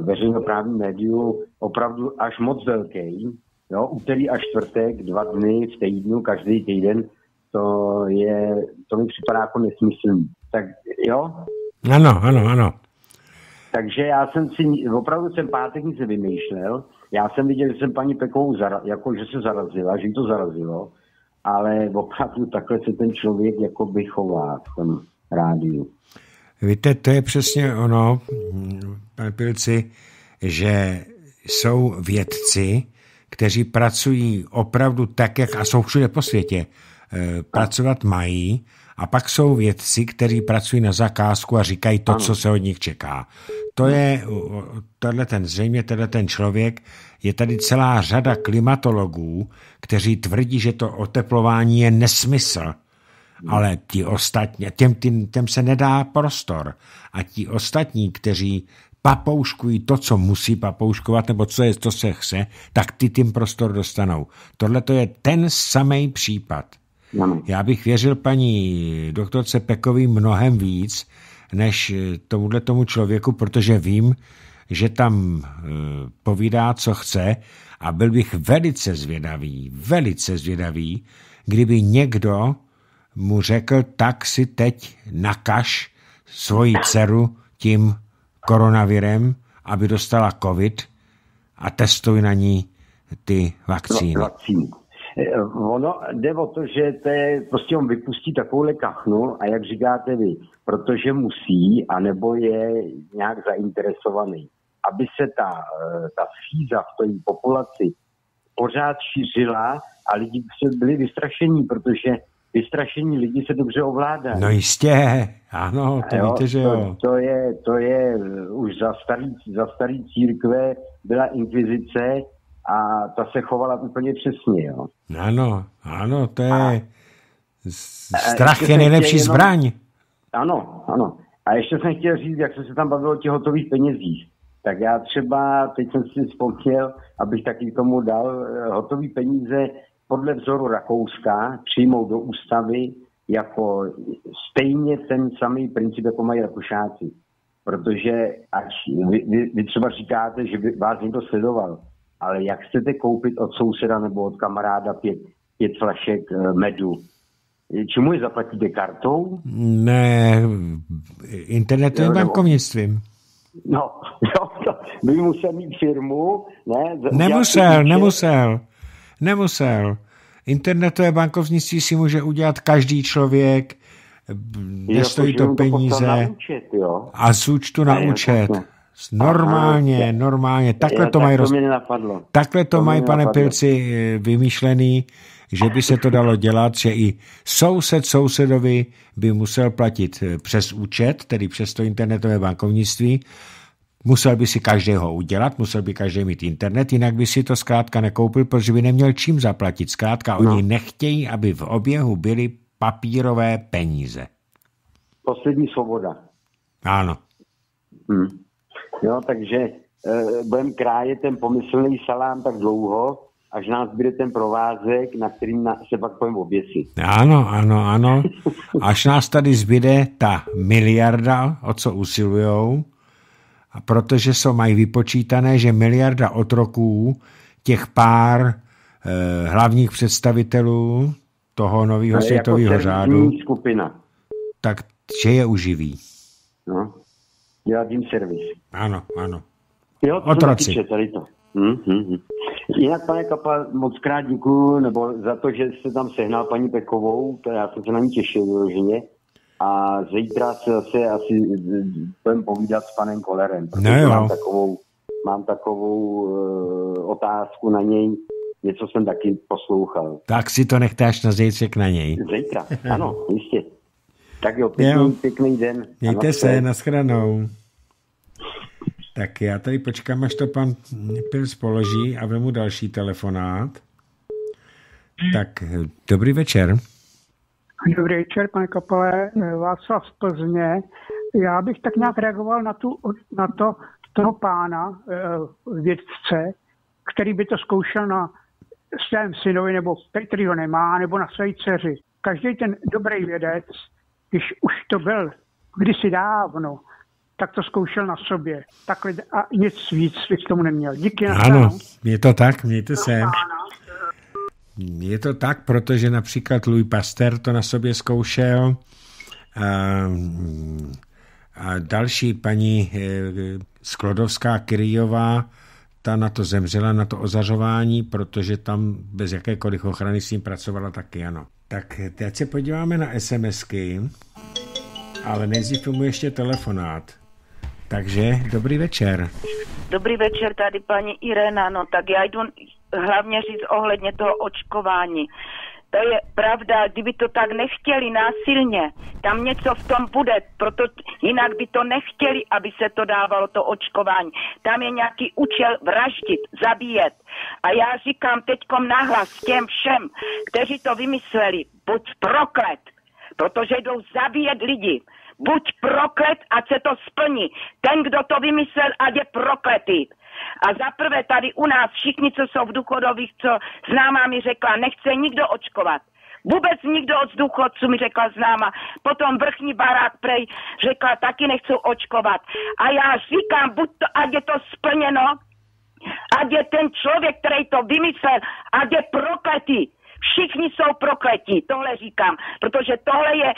veřejnoprávním médiu opravdu až moc velký. Jo, úterý a čtvrtek, dva dny v týdnu, každý týden, to, je, to mi připadá jako nesmyslný. Tak jo? Ano, ano, ano. Takže já jsem si, opravdu jsem pátek nic vymýšlel. Já jsem viděl, že jsem paní Pekovou, zara, jako, že se zarazila, že jí to zarazilo, ale opravdu takhle se ten člověk jako by chová v tom rádiu. Víte, to je přesně ono, pane Pilci, že jsou vědci, kteří pracují opravdu tak, jak a jsou všude po světě. Eh, pracovat mají, a pak jsou vědci, kteří pracují na zakázku a říkají to, ano. co se od nich čeká. To je, tohle ten, zřejmě tenhle ten člověk, je tady celá řada klimatologů, kteří tvrdí, že to oteplování je nesmysl, ale ti ostatní, těm, těm, těm se nedá prostor. A ti ostatní, kteří papouškují to, co musí papouškovat, nebo co je, to se chce, tak ty tím prostor dostanou. Tohle to je ten samý případ. Ano. Já bych věřil paní doktorce Pekový mnohem víc, než eh, tomuhle tomu člověku, protože vím, že tam eh, povídá, co chce a byl bych velice zvědavý, velice zvědavý, kdyby někdo mu řekl, tak si teď nakaž svoji dceru tím koronavirem, aby dostala covid a testuj na ní ty vakcíny. Vakcíny. Ono jde o to, že to je, prostě on vypustí takovouhle kachnu a jak říkáte vy, protože musí, anebo je nějak zainteresovaný. Aby se ta, eh, ta fíza v té populaci pořád šířila a lidi byli vystrašení, protože vystrašení lidi se dobře ovládá. No jistě, ano, to jo, víte, že jo. To, to, je, to je eh, už za starý, za starý církve byla inkvizice, a ta se chovala úplně přesně. Jo. Ano, ano, to je... A, strach je nejlepší jenom, zbraň. Ano, ano. A ještě jsem chtěl říct, jak se se tam bavilo o těch hotových penězích. Tak já třeba, teď jsem si vzpomněl, abych taky tomu dal, eh, hotový peníze podle vzoru Rakouska přijmou do ústavy jako stejně ten samý princip, jako mají Rakušáci. Protože až vy, vy, vy třeba říkáte, že by vás někdo sledoval, ale jak chcete koupit od souseda nebo od kamaráda pět, pět flašek eh, medu? Čemu je zaplatíte kartou? Ne, internetovým bankovnictvím. No, jo, to by musel mít firmu, ne? Nemusel, nemusel, nemusel. Internetové bankovnictví si může udělat každý člověk, nestojí to peníze. Účet, a z účtu na ne, účet. Jasně. Normálně, Aha, normálně. Takhle jo, to tak mají, roz... to Takhle to, to mají, pane napadlo. Pilci, eh, vymýšlený, že by se to dalo dělat, že i soused sousedovi by musel platit eh, přes účet, tedy přes to internetové bankovnictví. Musel by si každého udělat, musel by každý mít internet, jinak by si to zkrátka nekoupil, protože by neměl čím zaplatit. Zkrátka, no. oni nechtějí, aby v oběhu byly papírové peníze. Poslední svoboda. Ano. Hmm. Jo, takže e, budeme krájet ten pomyslný salám tak dlouho, až nás bude ten provázek, na kterým na, se pak pojem oběsit. Ano, ano, ano. Až nás tady zbyde ta miliarda, o co usilujou, a protože jsou mají vypočítané, že miliarda otroků, těch pár e, hlavních představitelů toho nového jako světového jako řádu, skupina. tak že je uživí. No dělat jim servis. Ano, ano. Jo, to Otraci. Týče, tady to. Hmm, hmm, hmm. Jinak, pane Kapa, moc krát děkuju, nebo za to, že jste tam sehnal paní Pekovou, to já jsem se na ní těšil vyloženě. A zítra se zase asi budeme povídat s panem Kolerem, protože jo. mám takovou, mám takovou uh, otázku na něj, něco jsem taky poslouchal. Tak si to nechtáš na zítřek na něj. Zítra, ano, jistě. Tak jo, pěkný, jo. pěkný den. Mějte se, nashledanou. Tak já tady počkám, až to pan Pils položí a vemu další telefonát. Tak, dobrý večer. Dobrý večer, pane Kapole, Václav z Plzně. Já bych tak nějak reagoval na, tu, na to, toho pána eh, vědce, který by to zkoušel na svém synovi, nebo který ho nemá, nebo na své dceři. Každý ten dobrý vědec když už to byl kdysi dávno, tak to zkoušel na sobě. Takhle a nic víc bych tomu neměl. Díky. Na ano, je to tak, mějte se. Je to tak, protože například Louis Pasteur to na sobě zkoušel a, mm, a další paní eh, Sklodovská Kryjová ta na to zemřela, na to ozařování, protože tam bez jakékoliv ochrany s ním pracovala taky, ano. Tak teď se podíváme na SMSky, ale nejdřív tomu ještě telefonát. Takže dobrý večer. Dobrý večer, tady paní Irena. No tak já jdu hlavně říct ohledně toho očkování. To je pravda, kdyby to tak nechtěli násilně, tam něco v tom bude, proto jinak by to nechtěli, aby se to dávalo, to očkování. Tam je nějaký účel vraždit, zabíjet. A já říkám teďkom nahlas těm všem, kteří to vymysleli, buď proklet, protože jdou zabíjet lidi. Buď proklet, ať se to splní. Ten, kdo to vymyslel, ať je prokletý. A zaprvé tady u nás všichni, co jsou v důchodových, co známá mi řekla, nechce nikdo očkovat. Vůbec nikdo od důchodců mi řekla známa. Potom vrchní barák prej řekla, taky nechcou očkovat. A já říkám, buď to, ať je to splněno, ať je ten člověk, který to vymyslel, ať je prokletý. Všichni jsou prokletí, tohle říkám, protože tohle je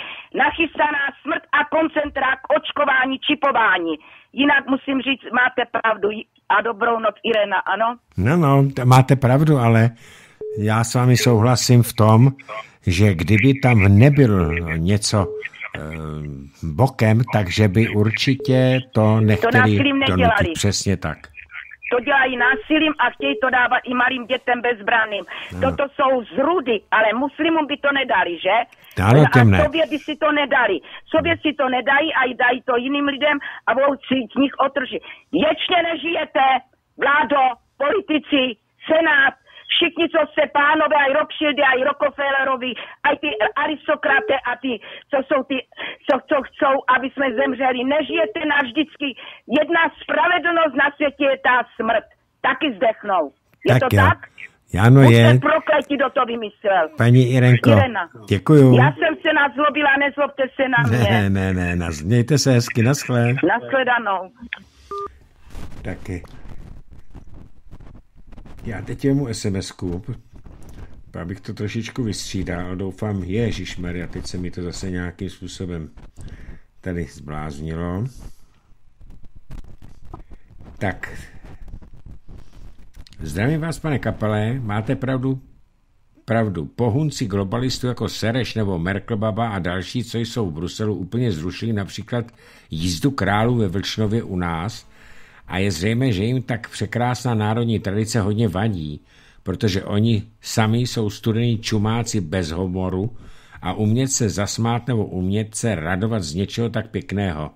nachystaná smrt a koncentrák očkování, čipování. Jinak musím říct, máte pravdu. A dobrou noc, Irena, ano? No, no, máte pravdu, ale já s vámi souhlasím v tom, že kdyby tam nebyl něco eh, bokem, takže by určitě to nechtěli to donutit. Přesně tak. To dělají násilím a chtějí to dávat i malým dětem bezbranným. No. Toto jsou zrudy, ale muslimům by to nedali, že? Dále a ne. sobě by si to nedali. Sobě si to nedají a dají to jiným lidem a budou si z nich otržit. Věčně nežijete, vládo, politici, senát, všichni, co se pánové, aj Rothschildy, aj Rockefellerovi, aj ty aristokraté a ty, co jsou ty, co, co chcou, aby jsme zemřeli. Nežijete vždycky. Jedna spravedlnost na světě je ta smrt. Taky zdechnou. Je tak to je. tak? Ano, Už je. prokletí, do to vymyslel. Paní Irenko, Irena. děkuju. Já jsem se nazlobila, nezlobte se na mě. Ne, ne, ne, ne. mějte se hezky, naschle. Naschledanou. Taky. Já teď jemu sms koup, abych to trošičku vystřídal, doufám, Ježíš Maria, teď se mi to zase nějakým způsobem tady zbláznilo. Tak, zdravím vás, pane Kapelé, máte pravdu, pravdu. Pohunci globalistů jako Sereš nebo Merkelbaba a další, co jsou v Bruselu, úplně zrušili například jízdu králů ve Vlčnově u nás, a je zřejmé, že jim tak překrásná národní tradice hodně vadí, protože oni sami jsou studení čumáci bez humoru a umět se zasmát nebo umět se radovat z něčeho tak pěkného.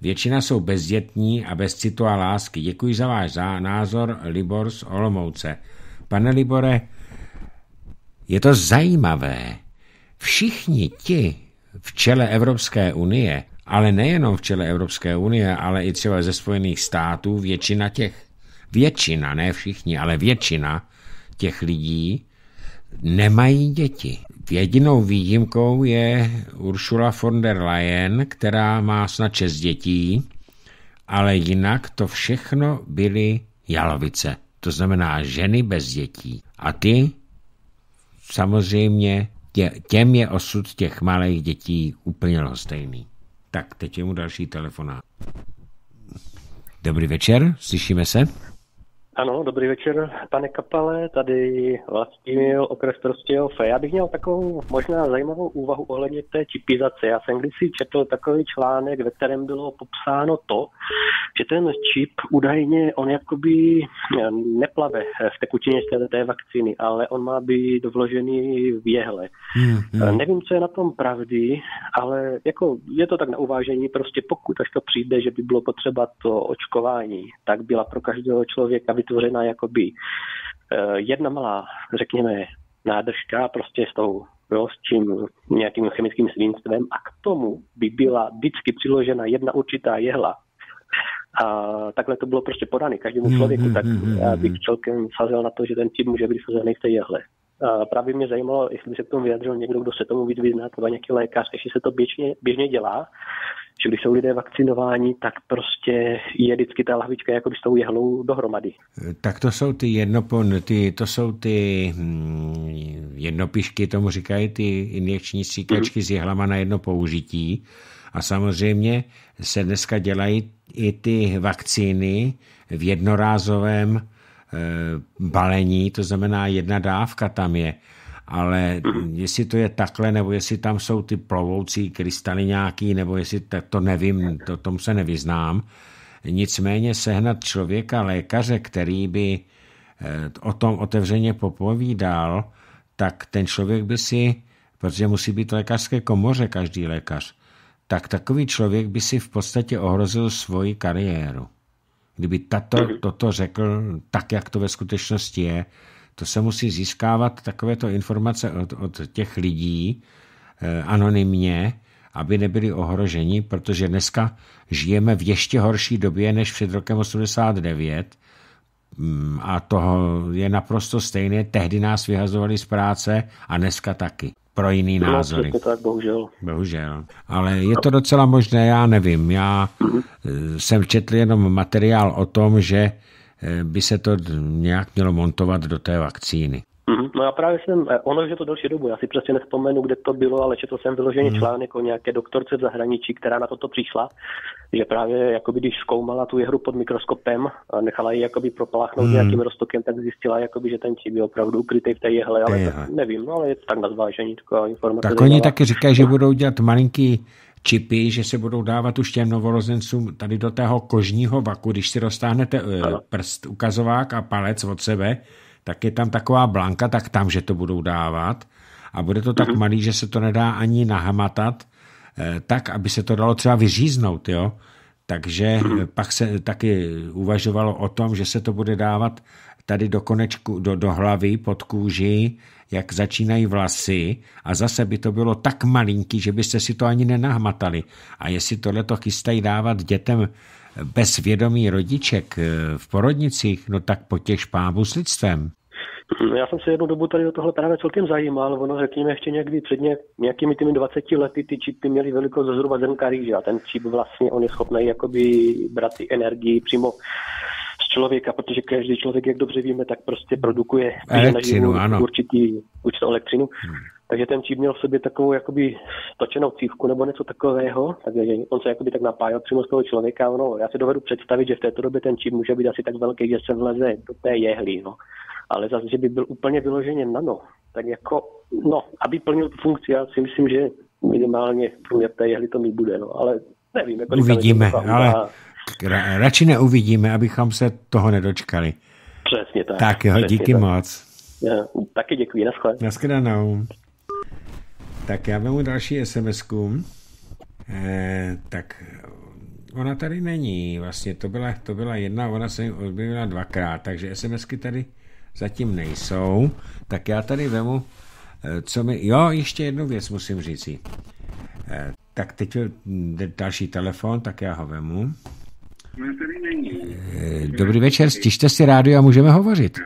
Většina jsou bezdětní a bez citu a lásky. Děkuji za váš názor, Libor z Olomouce. Pane Libore, je to zajímavé. Všichni ti v čele Evropské unie, ale nejenom v čele Evropské unie, ale i třeba ze Spojených států, většina těch, většina, ne všichni, ale většina těch lidí nemají děti. Jedinou výjimkou je Ursula von der Leyen, která má snad šest dětí, ale jinak to všechno byly jalovice. To znamená ženy bez dětí. A ty samozřejmě tě, těm je osud těch malých dětí úplně stejný. Tak, teď je mu další telefonát. Dobrý večer, slyšíme se. Ano, dobrý večer, pane Kapale, tady Vlastimil, okres Prostějov. Já bych měl takovou možná zajímavou úvahu ohledně té čipizace. Já jsem kdysi četl takový článek, ve kterém bylo popsáno to, že ten čip údajně, on jakoby eh, neplave v tekutině z té vakcíny, ale on má být vložený v jehle. Hmm, hmm. Eh, nevím, co je na tom pravdy, ale jako je to tak na uvážení, prostě pokud až to přijde, že by bylo potřeba to očkování, tak byla pro každého člověka vytvořena jakoby eh, jedna malá, řekněme, nádržka prostě s tou jo, s čím nějakým chemickým svinstvem a k tomu by byla vždycky přiložena jedna určitá jehla. A takhle to bylo prostě podané každému hmm, člověku, hmm, tak hmm, já bych celkem sazel na to, že ten čip může být sazený v té jehle. A právě mě zajímalo, jestli by se k tomu vyjadřil někdo, kdo se tomu víc vyzná, třeba nějaký lékař, jestli se to běžně, běžně dělá, že když jsou lidé vakcinováni, tak prostě je vždycky ta lahvička jako by s tou jehlou dohromady. Eh, tak to jsou ty jednopon, ty, to jsou ty hm, jednopišky, tomu říkají ty injekční stříkačky mm. s jehlama na jedno použití. A samozřejmě se dneska dělají i ty vakcíny v jednorázovém e, balení, to znamená jedna dávka tam je ale mhm. jestli to je takhle, nebo jestli tam jsou ty plovoucí krystaly nějaký, nebo jestli to, to nevím, to tom se nevyznám. Nicméně sehnat člověka, lékaře, který by eh, o tom otevřeně popovídal, tak ten člověk by si, protože musí být lékařské komoře každý lékař, tak takový člověk by si v podstatě ohrozil svoji kariéru. Kdyby tato, mhm. toto řekl tak, jak to ve skutečnosti je, to se musí získávat takovéto informace od, od těch lidí eh, anonymně, aby nebyli ohroženi, protože dneska žijeme v ještě horší době než před rokem 89 mm, a toho je naprosto stejné. Tehdy nás vyhazovali z práce a dneska taky. Pro jiný názory. To tak, bohužel. Bohužel. Ale je to docela možné, já nevím. Já mm-hmm. jsem četl jenom materiál o tom, že Eh, by se to nějak mělo montovat do té vakcíny. Mhm, no já právě jsem, eh, ono že to další dobu, já si přesně nespomenu, kde to bylo, ale četl jsem vyloženě mm. článek o nějaké doktorce v zahraničí, která na toto přišla, že právě jakoby, když zkoumala tu jehru pod mikroskopem a nechala ji jakoby propláchnout mm. nějakým roztokem, tak zjistila, jakoby, že ten čip je opravdu ukrytý v té jehle, ale je. nevím, no, ale je to tak na zvážení taková informace. Tak oni taky říkají, že budou dělat malinký čipy, že se budou dávat už těm novorozencům tady do tého kožního vaku, když si dostáhnete eh, prst, ukazovák a palec od sebe, tak je tam taková blanka, tak tam, že to budou dávat. A bude to tak mhm. malý, že se to nedá ani nahamatat, eh, tak, aby se to dalo třeba vyříznout, jo. Takže eh, mhm. pak se taky uvažovalo o tom, že se to bude dávat tady do konečku, do, do hlavy, pod kůži, jak začínají vlasy a zase by to bylo tak malinký, že byste si to ani nenahmatali. A jestli to chystají dávat dětem bezvědomí rodiček eh, v porodnicích, no tak potěž pábu s lidstvem. No, já jsem se jednu dobu tady do tohle právě celkem zajímal. Ono, řekněme, ještě někdy před nějakými těmi 20 lety ty čipy měly velikost zhruba zrnka rýže a ten čip vlastně on je schopný jakoby brát ty energii přímo z člověka, protože každý člověk, jak dobře víme, tak prostě produkuje hmm. elektřinu, ano. určitý určitou elektřinu. Hmm. Takže ten číp měl v sobě takovou jakoby točenou cívku nebo něco takového, takže on se jakoby tak napájel přímo z toho člověka. No, já si dovedu představit, že v této době ten číp může být asi tak velký, že se vleze do té jehly, no. Ale zase, že by byl úplně vyloženě nano, tak jako, no, aby plnil tu funkci, já si myslím, že minimálně průměr té jehly to mít bude, no, ale nevím. Jako Uvidíme, ale ra, radši neuvidíme, abychom se toho nedočkali. Přesně tak. Tak jo, díky tak. moc. Já, taky děkuji, naschle. Naschledanou. Tak já vemu další sms eh, Tak ona tady není, vlastně to byla, to byla jedna, ona se objevila dvakrát, takže SMSky tady zatím nejsou. Tak já tady vemu, eh, co mi... Jo, ještě jednu věc musím říct. Eh, tak teď další telefon, tak já ho vemu. Eh, dobrý večer, stište si rádio a můžeme hovořit.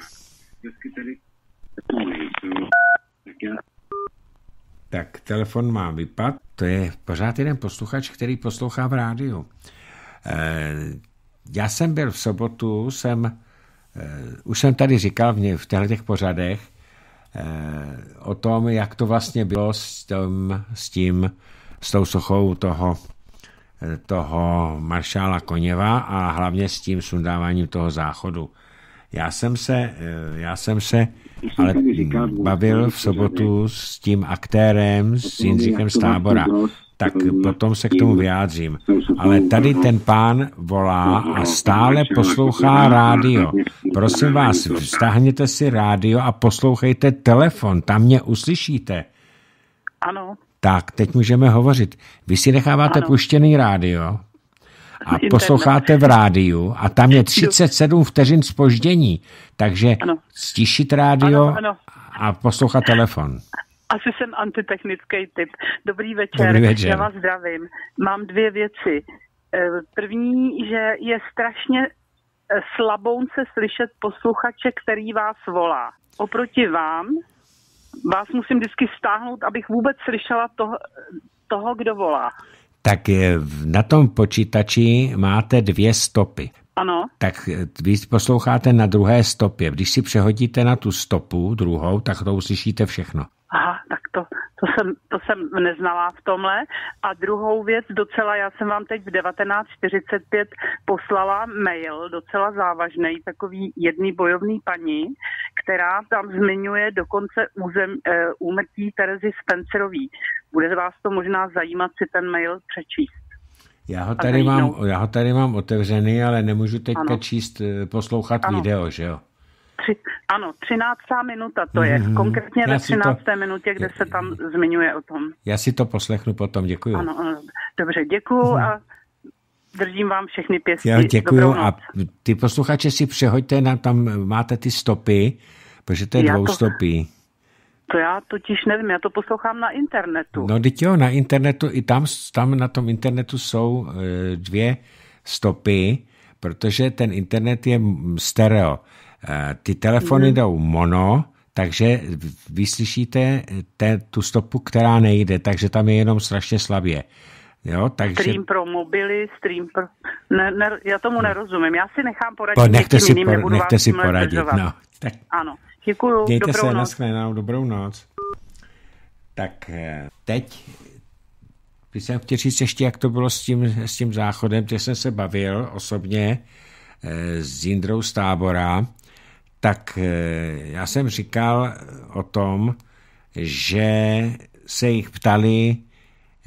Tak, telefon má vypad. To je pořád jeden posluchač, který poslouchá v rádiu. Eh, já jsem byl v sobotu, jsem, eh, už jsem tady říkal v, v těchto pořadech o tom, jak to vlastně bylo s tím, s, tím, s tou sochou toho toho maršála Koněva a hlavně s tím sundáváním toho záchodu. Já jsem se, eh, já jsem se ale bavil v sobotu s tím aktérem, s Jindřichem z tábora, tak potom se k tomu vyjádřím. Ale tady ten pán volá a stále poslouchá rádio. Prosím vás, vztahněte si rádio a poslouchejte telefon, tam mě uslyšíte. Ano. Tak, teď můžeme hovořit. Vy si necháváte ano. puštěný rádio, a posloucháte v rádiu a tam je 37 vteřin spoždění, takže ano. stišit rádio ano, ano. a poslouchat telefon. Asi jsem antitechnický typ. Dobrý večer. Dobrý večer. Já vás zdravím. Mám dvě věci. Eh, první, že je strašně eh, se slyšet posluchače, který vás volá. Oproti vám vás musím vždycky stáhnout, abych vůbec slyšela toho, toho kdo volá. Tak na tom počítači máte dvě stopy. Ano. Tak eh, vy posloucháte na druhé stopě. Když si přehodíte na tu stopu druhou, tak to uslyšíte všechno aha, tak to, to, jsem, to jsem neznala v tomhle. A druhou věc docela, já jsem vám teď v 1945 poslala mail, docela závažný, takový jedný bojovný paní, která tam zmiňuje dokonce územ, e, úmrtí Terezy Spencerový. Bude vás to možná zajímat si ten mail přečíst. Já ho, tady mám, no. já ho tady mám otevřený, ale nemůžu teďka ano. číst, eh, poslouchat ano. video, že jo? Tři, ano, 13. minuta to je, mm-hmm. konkrétně Já ve 13. To, minutě, kde se tam zmiňuje o tom. Já si to poslechnu potom, děkuji. Ano, ano dobře, děkuji mm-hmm. a držím vám všechny pěstí. Já děkuji a ty posluchače si přehoďte, na, tam máte ty stopy, protože to je dvou to... To... To já totiž nevím, já to poslouchám na internetu. No teď jo, na internetu, i tam, tam na tom internetu jsou eh, dvě stopy, protože ten internet je stereo. Eh, ty telefony mhm. jdou mono, takže vyslyšíte te, tu stopu, která nejde, takže tam je jenom strašně slabě. Jo, takže... Stream pro mobily, stream pro... Ne, ne, já tomu nerozumím. Já si nechám poradit. No, po, nechte si, jiným, nechte si poradit. No, tak... Ano. Děkuju. Dějte dobrou se, noc. nashledanou, dobrou noc. Tak eh, teď když jsem chtěl říct ještě, jak to bylo s tím, s tím záchodem, že jsem se bavil osobně eh, s Jindrou z tábora tak eh, já jsem říkal eh, o tom, že se jich ptali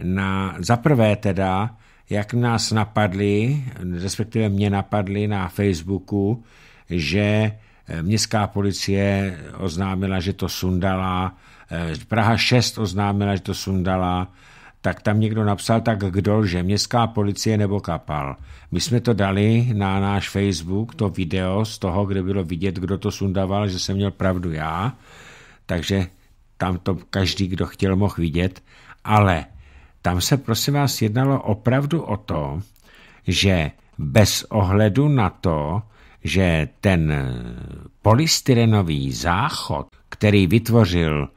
na, zaprvé teda, jak nás napadli, respektive mě napadli na Facebooku, že eh, městská policie oznámila, že to sundala, Praha 6 oznámila, že to sundala, tak tam někdo napsal, tak kdo že městská policie nebo kapal. My jsme to dali na náš Facebook, to video z toho, kde bylo vidět, kdo to sundaval, že jsem měl pravdu já, takže tam to každý, kdo chtěl, mohl vidět, ale tam se prosím vás jednalo opravdu o to, že bez ohledu na to, že ten polystyrenový záchod, který vytvořil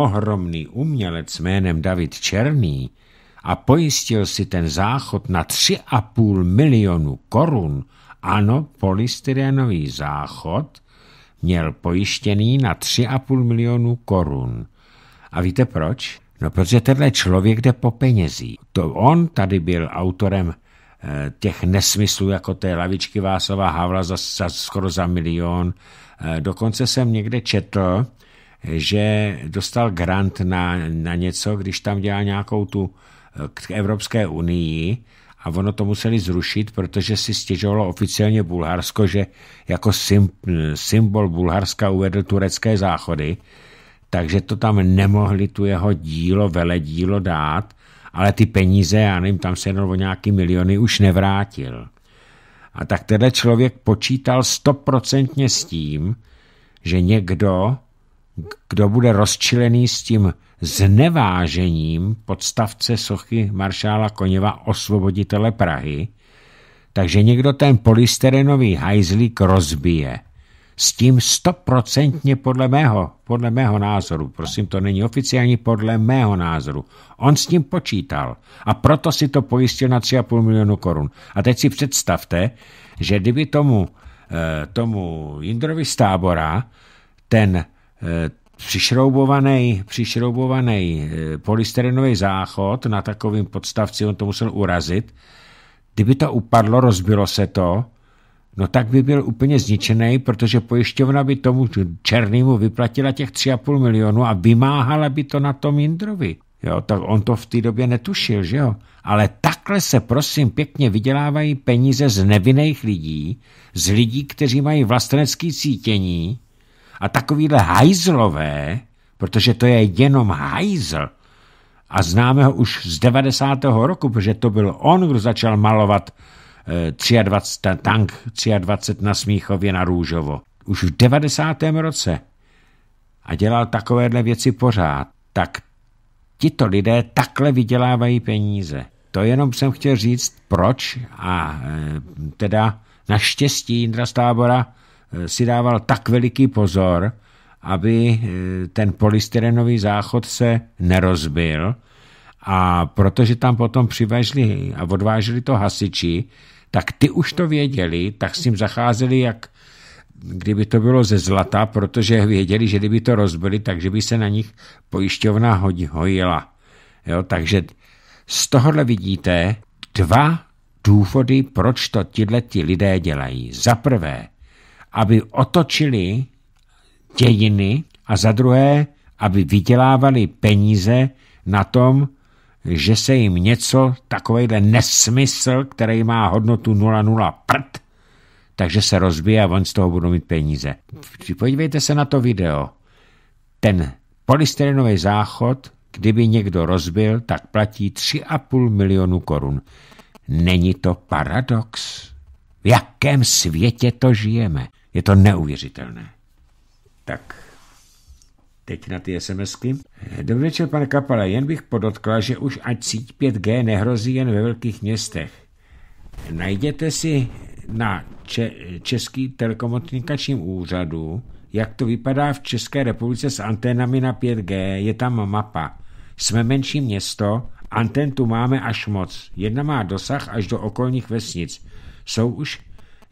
ohromný umělec jménem David Černý a pojistil si ten záchod na 3,5 milionu korun, ano, polystyrenový záchod, měl pojištěný na 3,5 milionu korun. A víte proč? No, protože tenhle člověk jde po penězí. To on tady byl autorem eh, těch nesmyslů, jako té lavičky Václava Havla za, za skoro za milion. Eh, dokonce jsem někde četl, že dostal grant na, na něco, když tam dělal nějakou tu eh, k Evropské unii a ono to museli zrušit, protože si stěžovalo oficiálně Bulharsko, že jako eh, symbol Bulharska uvedl turecké záchody, takže to tam nemohli tu jeho dílo, veledílo dát, ale ty peníze, já nevím, tam se jenom o nějaký miliony, už nevrátil. A tak teda člověk počítal stoprocentně s tím, že někdo kdo bude rozčilený s tím znevážením podstavce sochy maršála Koněva osvoboditele Prahy, takže někdo ten polystyrenový hajzlík rozbije. S tím stoprocentně podle mého, podle mého názoru, prosím, to není oficiální, podle mého názoru. On s tím počítal a proto si to pojistil na 3,5 milionu korun. A teď si představte, že kdyby tomu, eh, tomu Jindrovi z tábora ten přišroubovaný, eh, přišroubovaný eh, polystyrenový záchod na takovým podstavci, on to musel urazit. Kdyby to upadlo, rozbilo se to, no tak by byl úplně zničený, protože pojišťovna by tomu černému vyplatila těch 3,5 milionu a vymáhala by to na tom Jindrovi. Jo, tak on to v té době netušil, že jo? Ale takhle se prosím pěkně vydělávají peníze z nevinných lidí, z lidí, kteří mají vlastenecké cítění, a takovýhle hajzlové, protože to je jenom hajzl, a známe ho už z 90. roku, protože to byl on, kdo začal malovat 23, eh, tank 23 na Smíchově na Růžovo. Už v 90. roce. A dělal takovéhle věci pořád. Tak tito lidé takhle vydělávají peníze. To jenom jsem chtěl říct, proč a eh, teda naštěstí Jindra Stábora Eh, si dával tak veliký pozor, aby eh, ten polystyrenový záchod se nerozbil a protože tam potom přivezli a odvážili to hasiči, tak ty už to věděli, tak s tím zacházeli jak kdyby to bylo ze zlata, protože věděli, že kdyby to rozbili, takže by se na nich pojišťovna hojila. Jo, takže z tohohle vidíte dva důvody, proč to ti lidé dělají. Za prvé, aby otočili dějiny a za druhé, aby vydělávali peníze na tom, že se jim něco, takovýhle nesmysl, který má hodnotu 0,0 prd, takže se rozbije a on z toho budou mít peníze. Podívejte se na to video. Ten polystyrenový záchod, kdyby někdo rozbil, tak platí 3,5 milionu korun. Není to paradox? V jakém světě to žijeme? Je to neuvěřitelné. Tak, teď na ty SMSky. Dobrý večer, pane Kapale, jen bych podotkla, že už ať síť 5G nehrozí jen ve velkých městech. Najděte si na če- Český telekomunikačním úřadu, jak to vypadá v České republice s anténami na 5G, je tam mapa. Jsme menší město, anten tu máme až moc. Jedna má dosah až do okolních vesnic. Jsou už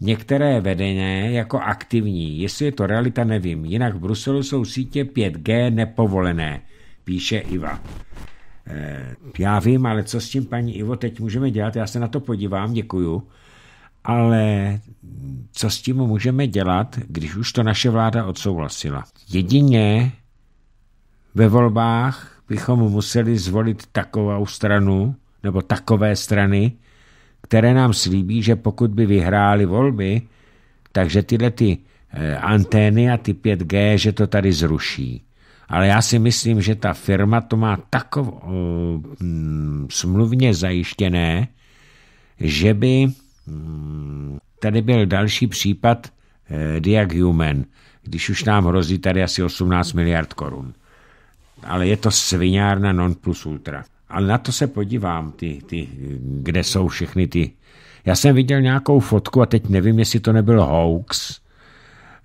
Některé vedené jako aktivní, jestli je to realita, nevím. Jinak v Bruselu jsou sítě 5G nepovolené, píše Iva. Eh, já vím, ale co s tím, paní Ivo, teď můžeme dělat? Já se na to podívám, děkuju. Ale co s tím můžeme dělat, když už to naše vláda odsouhlasila? Jedině ve volbách bychom museli zvolit takovou stranu, nebo takové strany, které nám slíbí, že pokud by vyhráli volby, takže tyhle ty eh, antény a ty 5G, že to tady zruší. Ale já si myslím, že ta firma to má tak eh, mm, smluvně zajištěné, že by mm, tady byl další případ eh, Human, když už nám hrozí tady asi 18 miliard korun. Ale je to sviňárna non plus ultra ale na to se podívám, ty, ty, kde jsou všechny ty. Já jsem viděl nějakou fotku a teď nevím, jestli to nebyl hoax,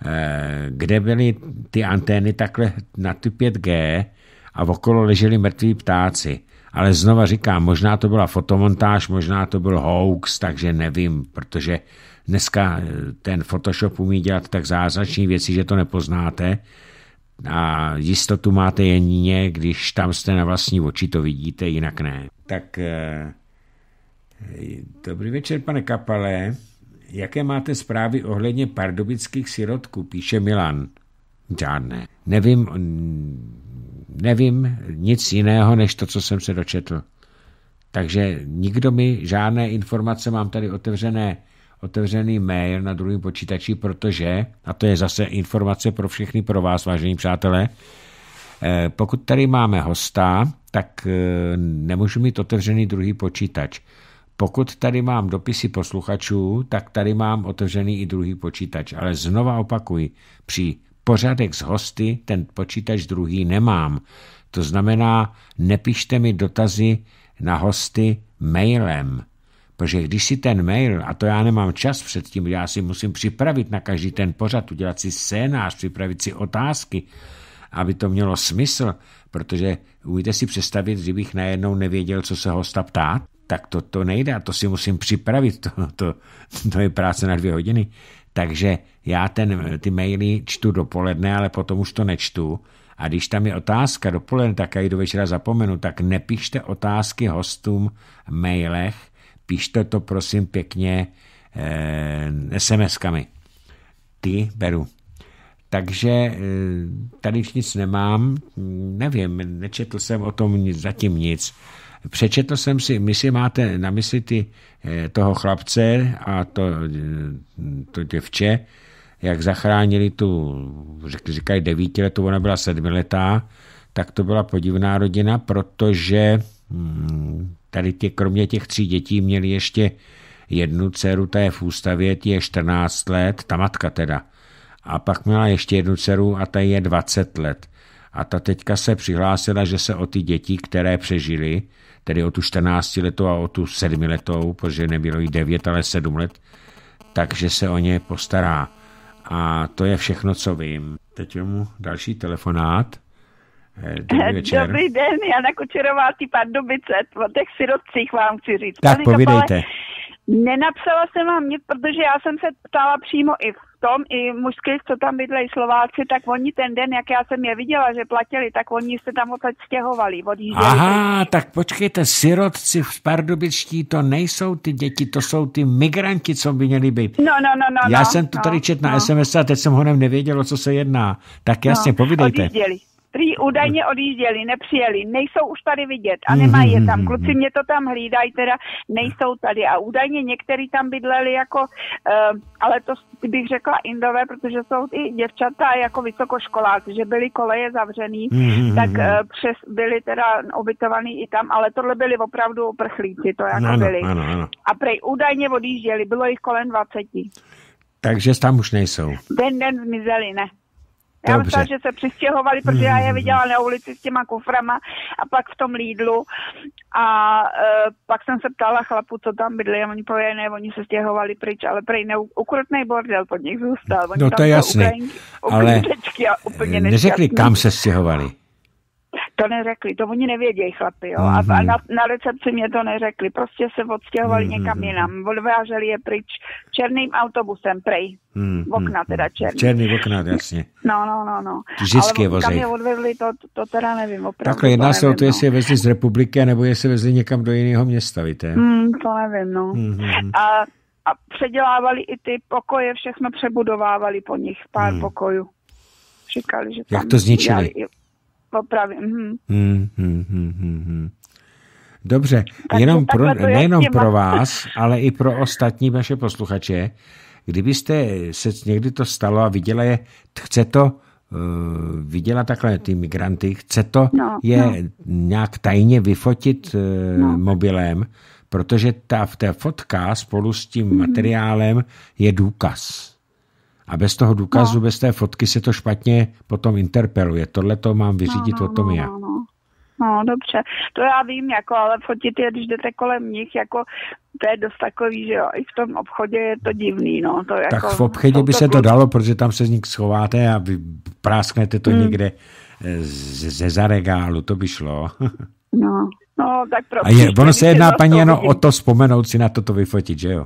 eh, kde byly ty antény takhle na ty 5G a okolo leželi mrtví ptáci. Ale znova říkám, možná to byla fotomontáž, možná to byl hoax, takže nevím, protože dneska eh, ten Photoshop umí dělat tak zázrační věci, že to nepoznáte a jistotu máte jedině, když tam jste na vlastní oči, to vidíte, jinak ne. Tak eh, dobrý večer, pane Kapale. Jaké máte zprávy ohledně pardubických sirotků, píše Milan. Žádné. Nevím, nevím nic jiného, než to, co jsem se dočetl. Takže nikdo mi žádné informace, mám tady otevřené otevřený mail na druhém počítači, protože, a to je zase informace pro všechny pro vás, vážení přátelé, eh, pokud tady máme hosta, tak eh, nemůžu mít otevřený druhý počítač. Pokud tady mám dopisy posluchačů, tak tady mám otevřený i druhý počítač. Ale znova opakuji, při pořádek s hosty ten počítač druhý nemám. To znamená, nepište mi dotazy na hosty mailem. Protože když si ten mail, a to já nemám čas předtím, já si musím připravit na každý ten pořad, udělat si scénář, připravit si otázky, aby to mělo smysl, protože umíte si představit, že bych najednou nevěděl, co se hosta ptát, tak to, to nejde a to si musím připravit, to, to, to je práce na dvě hodiny. Takže já ten, ty maily čtu dopoledne, ale potom už to nečtu. A když tam je otázka dopoledne, tak já ji do večera zapomenu, tak nepište otázky hostům v mailech, Píšte to prosím pěkně eh, SMS-kami. Ty beru. Takže eh, tady už nic nemám, nevím, nečetl jsem o tom nic, zatím nic. Přečetl jsem si, my si máte na mysli ty, eh, toho chlapce a to, eh, to děvče, jak zachránili tu, říkají devítiletou, ona byla sedmiletá, tak to byla podivná rodina, protože hm, Tady tě, kromě těch tří dětí měli ještě jednu dceru, ta je v ústavě, ti je 14 let, ta matka teda. A pak měla ještě jednu dceru a ta je 20 let. A ta teďka se přihlásila, že se o ty děti, které přežily, tedy o tu 14 letou a o tu 7 letou, protože nebylo jí 9, ale 7 let, takže se o ně postará. A to je všechno, co vím. Teď mu další telefonát. Eh, dobrý eh, večer. Dobrý den, Jana Kučerová, ty Pardubice, o těch sirotcích vám chci říct. Tak Pane povídejte. Kapale, nenapsala jsem vám nic, protože já jsem se ptala přímo i v tom, i mužských, co tam bydlejí Slováci, tak oni ten den, jak já jsem je viděla, že platili, tak oni se tam odsaď stěhovali. Odjížděli. Aha, tak počkejte, sirotci v Pardubičtí to nejsou ty děti, to jsou ty migranti, co by měli být. No, no, no, no. Já no, jsem to no, tady četl, na no. SMS a teď jsem honem nevěděl, co se jedná. Tak jasně, no, povídejte. Odjížděli. Prý údajně odjížděli, nepřijeli, nejsou už tady vidět a mhm, nemají je mhm, tam. Mhm, Kluci mě to tam hlídají, teda nejsou tady. A údajně některý tam bydleli jako, uh, ale to bych řekla indové, protože jsou i děvčata jako vysokoškoláci, že byly koleje zavřený, mm-hmm. tak uh, přes, byli teda ubytovaný i tam, ale tohle byli opravdu prchlíci, to jako ano, byli. Ano, ano. A prej údajně odjížděli, bylo jich kolem 20. Takže tam už nejsou. Ten den zmizeli, ne. Já Dobře. myslím, že se přistěhovali, protože já je hmm. viděla na ulici s těma kuframa a pak v tom Lidlu. A e, pak jsem se ptala chlapu, co tam bydli a oni pověděli, ne, oni se stěhovali pryč, ale prej neukrutný bordel pod nich zůstal. Oni no to je jasný, ale úplně neřekli, kam se stěhovali. To neřekli, to oni nevědějí, chlapi, jo. A, a mhm. na, na recepci mě to neřekli. Prostě se odstěhovali hmm. někam mhm. jinam. Odváželi je pryč černým autobusem, prej. Hmm. Okna teda mhm. černý. Černý okna, jasně. No, no, no, no. Žižské vozy. Kam je odvedli, to, to teda nevím opravdu. Takhle jedná se o to, jestli no. je vezli z republiky, nebo jestli vezli někam do jiného města, víte? Mm, to nevím, no. Hmm. A, a předělávali i ty pokoje, všechno přebudovávali po nich, pár mm. pokojů. Říkali, že Jak to zničili? Dělali, popravím. Mhm. Hmm, hmm, hmm, hmm, hmm. Dobře, tak jenom pro, nejenom pro vás, ale i pro ostatní vaše posluchače, kdybyste se někdy to stalo a viděla je, chce to eh, viděla takhle ty migranty, chce to no, je no. nějak tajně vyfotit eh, no. mobilem, protože ta, ta fotka spolu s tím mm. materiálem je důkaz. A bez toho důkazu, no. bez té fotky se to špatně potom interpeluje. Tohle to mám vyřídit no, no, o tom no, já. No, no. No, dobře. To já vím, jako, ale fotit je, když jdete kolem nich, jako, to je dost takový, že jo, i v tom obchodě je to divný, no. To jako, tak v obchodě by se to dalo, protože tam se z nich schováte a vy prásknete to hmm. někde eh, ze, ze zaregálu, to by šlo. no, no, tak pro A je, ono se jedná, paní, jenom o to vzpomenout si na to, to vyfotit, že jo?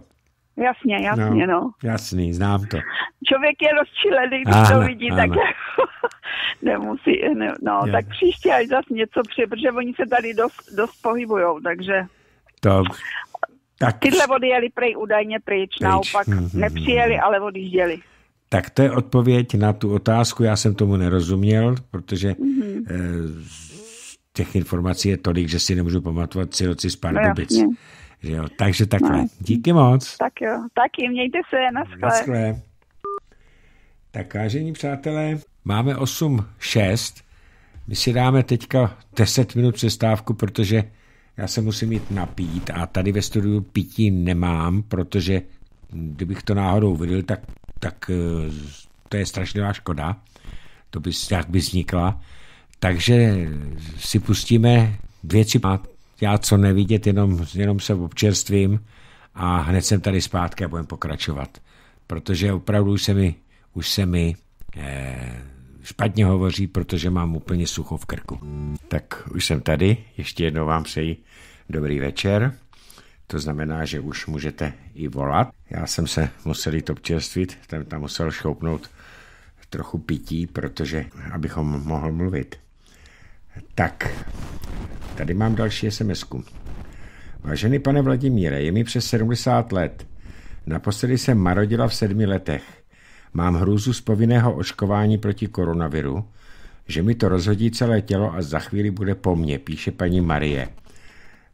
Jasně, jasně, no. no. Jasný, znám to. Člověk je rozčilený, když ano, to vidí, ano. tak jako nemusí, ne, no, Je. tak příště až zase něco přijde, protože oni se tady dost, dost pohybujou, takže... To, tak... Tyhle jeli prej údajně pryč, pryč. naopak mm-hmm. nepřijeli, mhm. ale odjížděli. Tak to je odpověď na tu otázku, já jsem tomu nerozuměl, protože mm-hmm. z těch informací je tolik, že si nemůžu pamatovat siroci z Pardubic. No, že jo? Takže takhle. No. Díky moc. Tak jo, taky, mějte se, naschle. Naschle. Tak vážení přátelé, máme 8.6. My si dáme teďka 10 minut přestávku, protože já se musím jít napít a tady ve studiu pití nemám, protože kdybych to náhodou vydal, tak, tak eh, to je strašná škoda. To by, jak by vznikla. Takže si pustíme dvě, tři já co nevidět, jenom, jenom se občerstvím a hned jsem tady zpátky a budem pokračovat. Protože opravdu už se mi, už se mi eh, špatně hovoří, protože mám úplně sucho v krku. Tak už jsem tady, ještě jednou vám přeji dobrý večer. To znamená, že už můžete i volat. Já jsem se musel jít občerstvit, tam, tam musel šoupnout trochu pití, protože abychom mohl mluvit. Tak, tady mám další sms -ku. Vážený pane Vladimíre, je mi přes 70 let. Naposledy jsem marodila v sedmi letech. Mám hrůzu z povinného očkování proti koronaviru, že mi to rozhodí celé tělo a za chvíli bude po mně, píše paní Marie.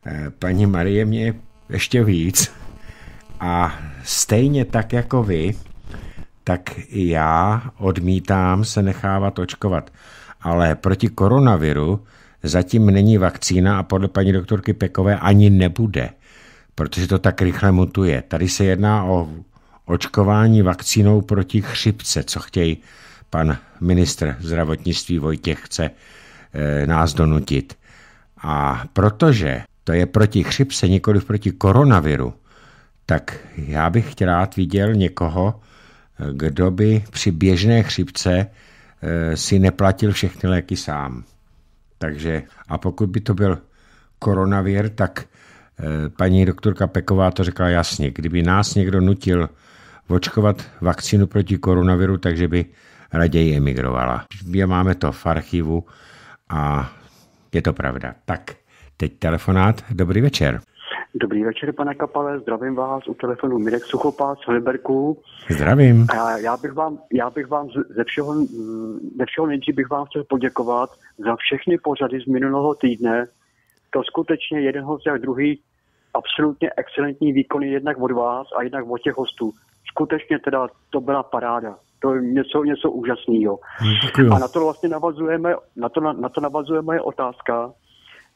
Eh, paní Marie mě je ještě víc. A stejně tak jako vy, tak i já odmítám se nechávat očkovat ale proti koronaviru zatím není vakcína a podle paní doktorky Pekové ani nebude, protože to tak rychle mutuje. Tady se jedná o očkování vakcínou proti chřipce, co chtějí pan ministr zdravotnictví Vojtěch chce e, nás donutit. A protože to je proti chřipce, nikoli proti koronaviru, tak já bych rád viděl někoho, eh, kdo by při běžné chřipce Eh, si neplatil všechny léky sám. Takže, a pokud by to byl koronavir, tak eh, paní doktorka Peková to řekla jasně. Kdyby nás někdo nutil očkovat vakcínu proti koronaviru, takže by raději emigrovala. Já máme to v archivu a je to pravda. Tak, teď telefonát. Dobrý večer. Dobrý večer, pane Kapale, zdravím vás, u telefonu Mirek Suchopás z Liberku. Zdravím. A já bych vám, já bych vám ze všeho, mm, ze všeho nejdřív bych vám chtěl poděkovat za všechny pořady z minulého týdne. To skutečně jeden host jak druhý, absolutně excelentní výkony jednak od vás a jednak od těch hostů. Skutečně teda to byla paráda. To je něco, něco úžasného. A na to vlastně navazujeme, na to, na to navazuje moje otázka,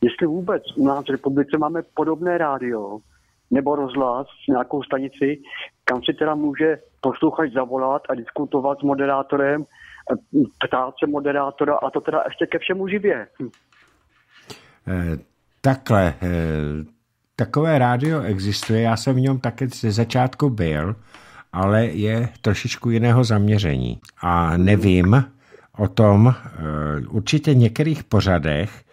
jestli vůbec u nás v republice máme podobné rádio nebo rozhlas, nějakou stanici, kam si teda může posluchač zavolat a diskutovat s moderátorem, ptát se moderátora a to teda ještě ke všemu živě. Hm. Eh, takhle, eh, takové rádio existuje, já jsem v něm také ze začátku byl, ale je trošičku jiného zaměření. A nevím o tom, eh, určitě v některých pořadech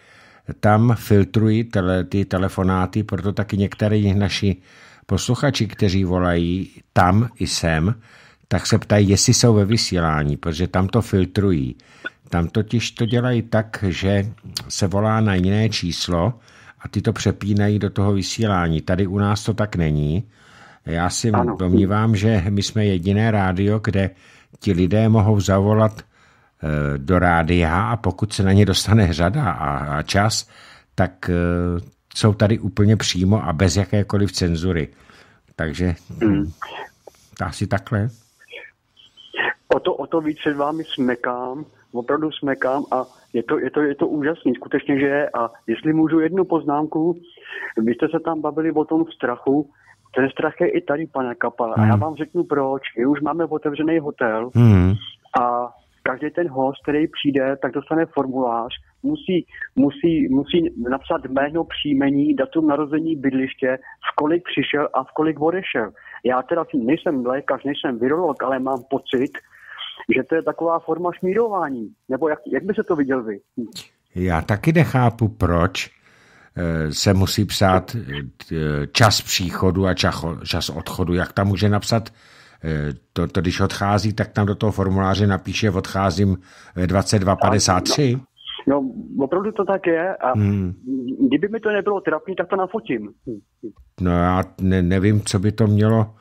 tam filtrují tele, ty telefonáty, proto taky některé naši posluchači, kteří volají tam i sem, tak se ptají, jestli jsou ve vysílání, protože tam to filtrují. Tam totiž to dělají tak, že se volá na jiné číslo a ty to přepínají do toho vysílání. Tady u nás to tak není. Já si ano. domnívám, že my jsme jediné rádio, kde ti lidé mohou zavolat Eh, do rádia a pokud se na ně dostane řada a, čas, tak eh, jsou tady úplně přímo a bez jakékoliv cenzury. Takže hmm. asi takhle. O to, o to víc před vámi smekám, opravdu smekám a je to, je to, je to úžasné, skutečně, že je. A jestli můžu jednu poznámku, vy jste se tam bavili o tom strachu, ten strach je i tady, pane Kapala. Hmm. A já hmm. vám řeknu proč. My už máme otevřený hotel hmm. a každý ten host, který přijde, tak dostane formulář, musí, musí, musí napsat jméno, příjmení, datum narození, bydliště, v kolik přišel a v kolik odešel. Já teda nejsem lékař, nejsem virolog, ale mám pocit, že to je taková forma šmírování. Nebo jak, jak by se to viděl vy? Já taky nechápu, proč eh, se musí psát eh, eh, čas příchodu a čas odchodu. Jak tam může napsat Eh, to, to když odchází, tak tam do toho formuláře napíše odcházím 2253. No, opravdu to tak je a hmm. kdyby mi to nebylo trapný, tak to nafotím. No já ne, nevím, co by to mělo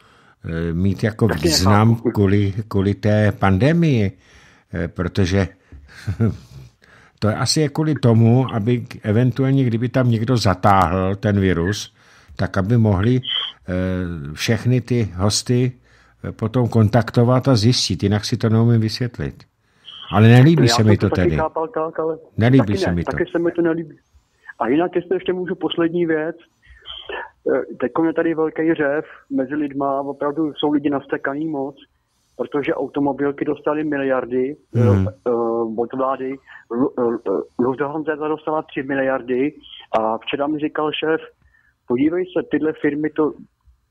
eh, mít jako tak význam kvůli, kvůli té pandemii, eh, protože to je asi je kvůli tomu, aby eventuálně, kdyby tam někdo zatáhl ten virus, tak aby mohli všechny ty hosty Eh, potom kontaktovat a zjistit, jinak si to neumím vysvětlit. Ale nelíbí Já se mi to, tedy. tady. Chápal, tak, ale nelíbí taky se ne, mi to. Taky se mi to nelíbí. A jinak, jestli ještě můžu poslední věc, eh, teď je tady velký řev mezi lidma, opravdu jsou lidi nastekaný moc, protože automobilky dostaly miliardy hmm. od vlády, Lufthansa dostala 3 miliardy a včera mi říkal šéf, podívej se, tyhle firmy to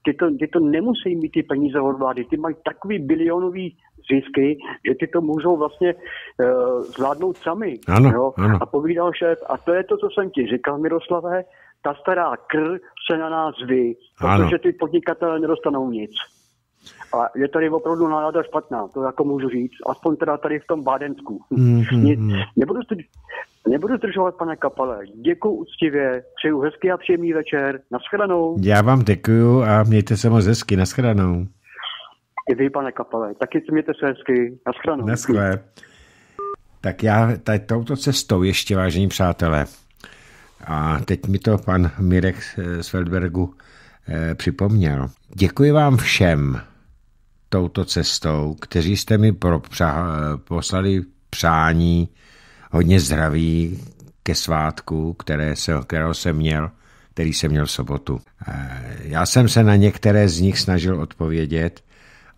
ty to, ty to nemusí mít ty peníze od vlády, ty mají takový bilionový zisky, že ty to můžou vlastně uh, zvládnout sami. Ano, jo? Ano. A povídal šéf, a to je to, co jsem ti říkal, Miroslavé, ta stará kr se na nás vy, protože ano. ty podnikatelé nedostanou nic. A je tady opravdu nálada špatná, to jako můžu říct, aspoň teda tady v tom Bádensku. Mm-hmm. Nebudu, studi- nebudu zdržovat, pane Kapale, děkuji úctivě, přeju hezký a příjemný večer, naschledanou. Já vám děkuju a mějte se moc hezky, naschledanou. I vy, pane Kapale, taky mějte se hezky, naschledanou. Naschle. Tak já tady touto cestou ještě, vážení přátelé, a teď mi to pan Mirek z Feldbergu eh, připomněl. Děkuji vám všem, touto cestou, kteří jste mi propřa- poslali přání hodně zdraví ke svátku, které se, kterého jsem měl, který jsem měl v sobotu. Eh, já jsem se na některé z nich snažil odpovědět,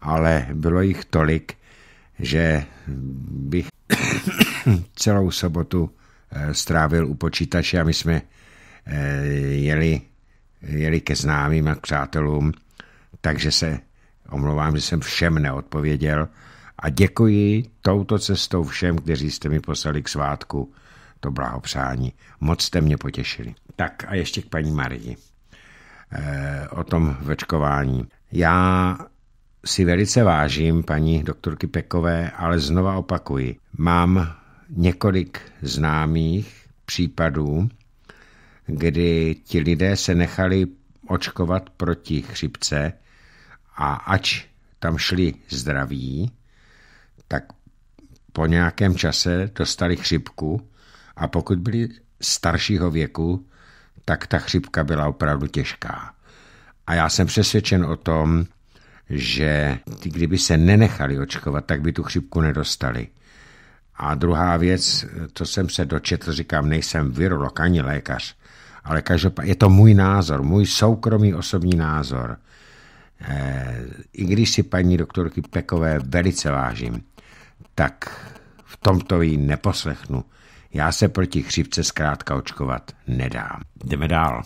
ale bylo jich tolik, že bych celou sobotu eh, strávil u počítače a my jsme eh, jeli, jeli ke známým a k přátelům, takže se Omlouvám, že jsem všem neodpověděl a děkuji touto cestou všem, kteří jste mi poslali k svátku to blahopřání. Moc jste mě potěšili. Tak a ještě k paní Marii. E, o tom večkování. Já si velice vážím paní doktorky Pekové, ale znova opakuji. Mám několik známých případů, kdy ti lidé se nechali očkovat proti chřipce, a ač tam šli zdraví, tak po nějakém čase dostali chřipku a pokud byli staršího věku, tak ta chřipka byla opravdu těžká. A já jsem přesvědčen o tom, že ty, kdyby se nenechali očkovat, tak by tu chřipku nedostali. A druhá věc, co jsem se dočetl, říkám, nejsem virolog ani lékař, ale každopádně je to můj názor, můj soukromý osobní názor. Eh, i když si paní doktorky Pekové velice vážím, tak v tomto jí neposlechnu. Já se proti chřipce zkrátka očkovat nedám. Jdeme dál.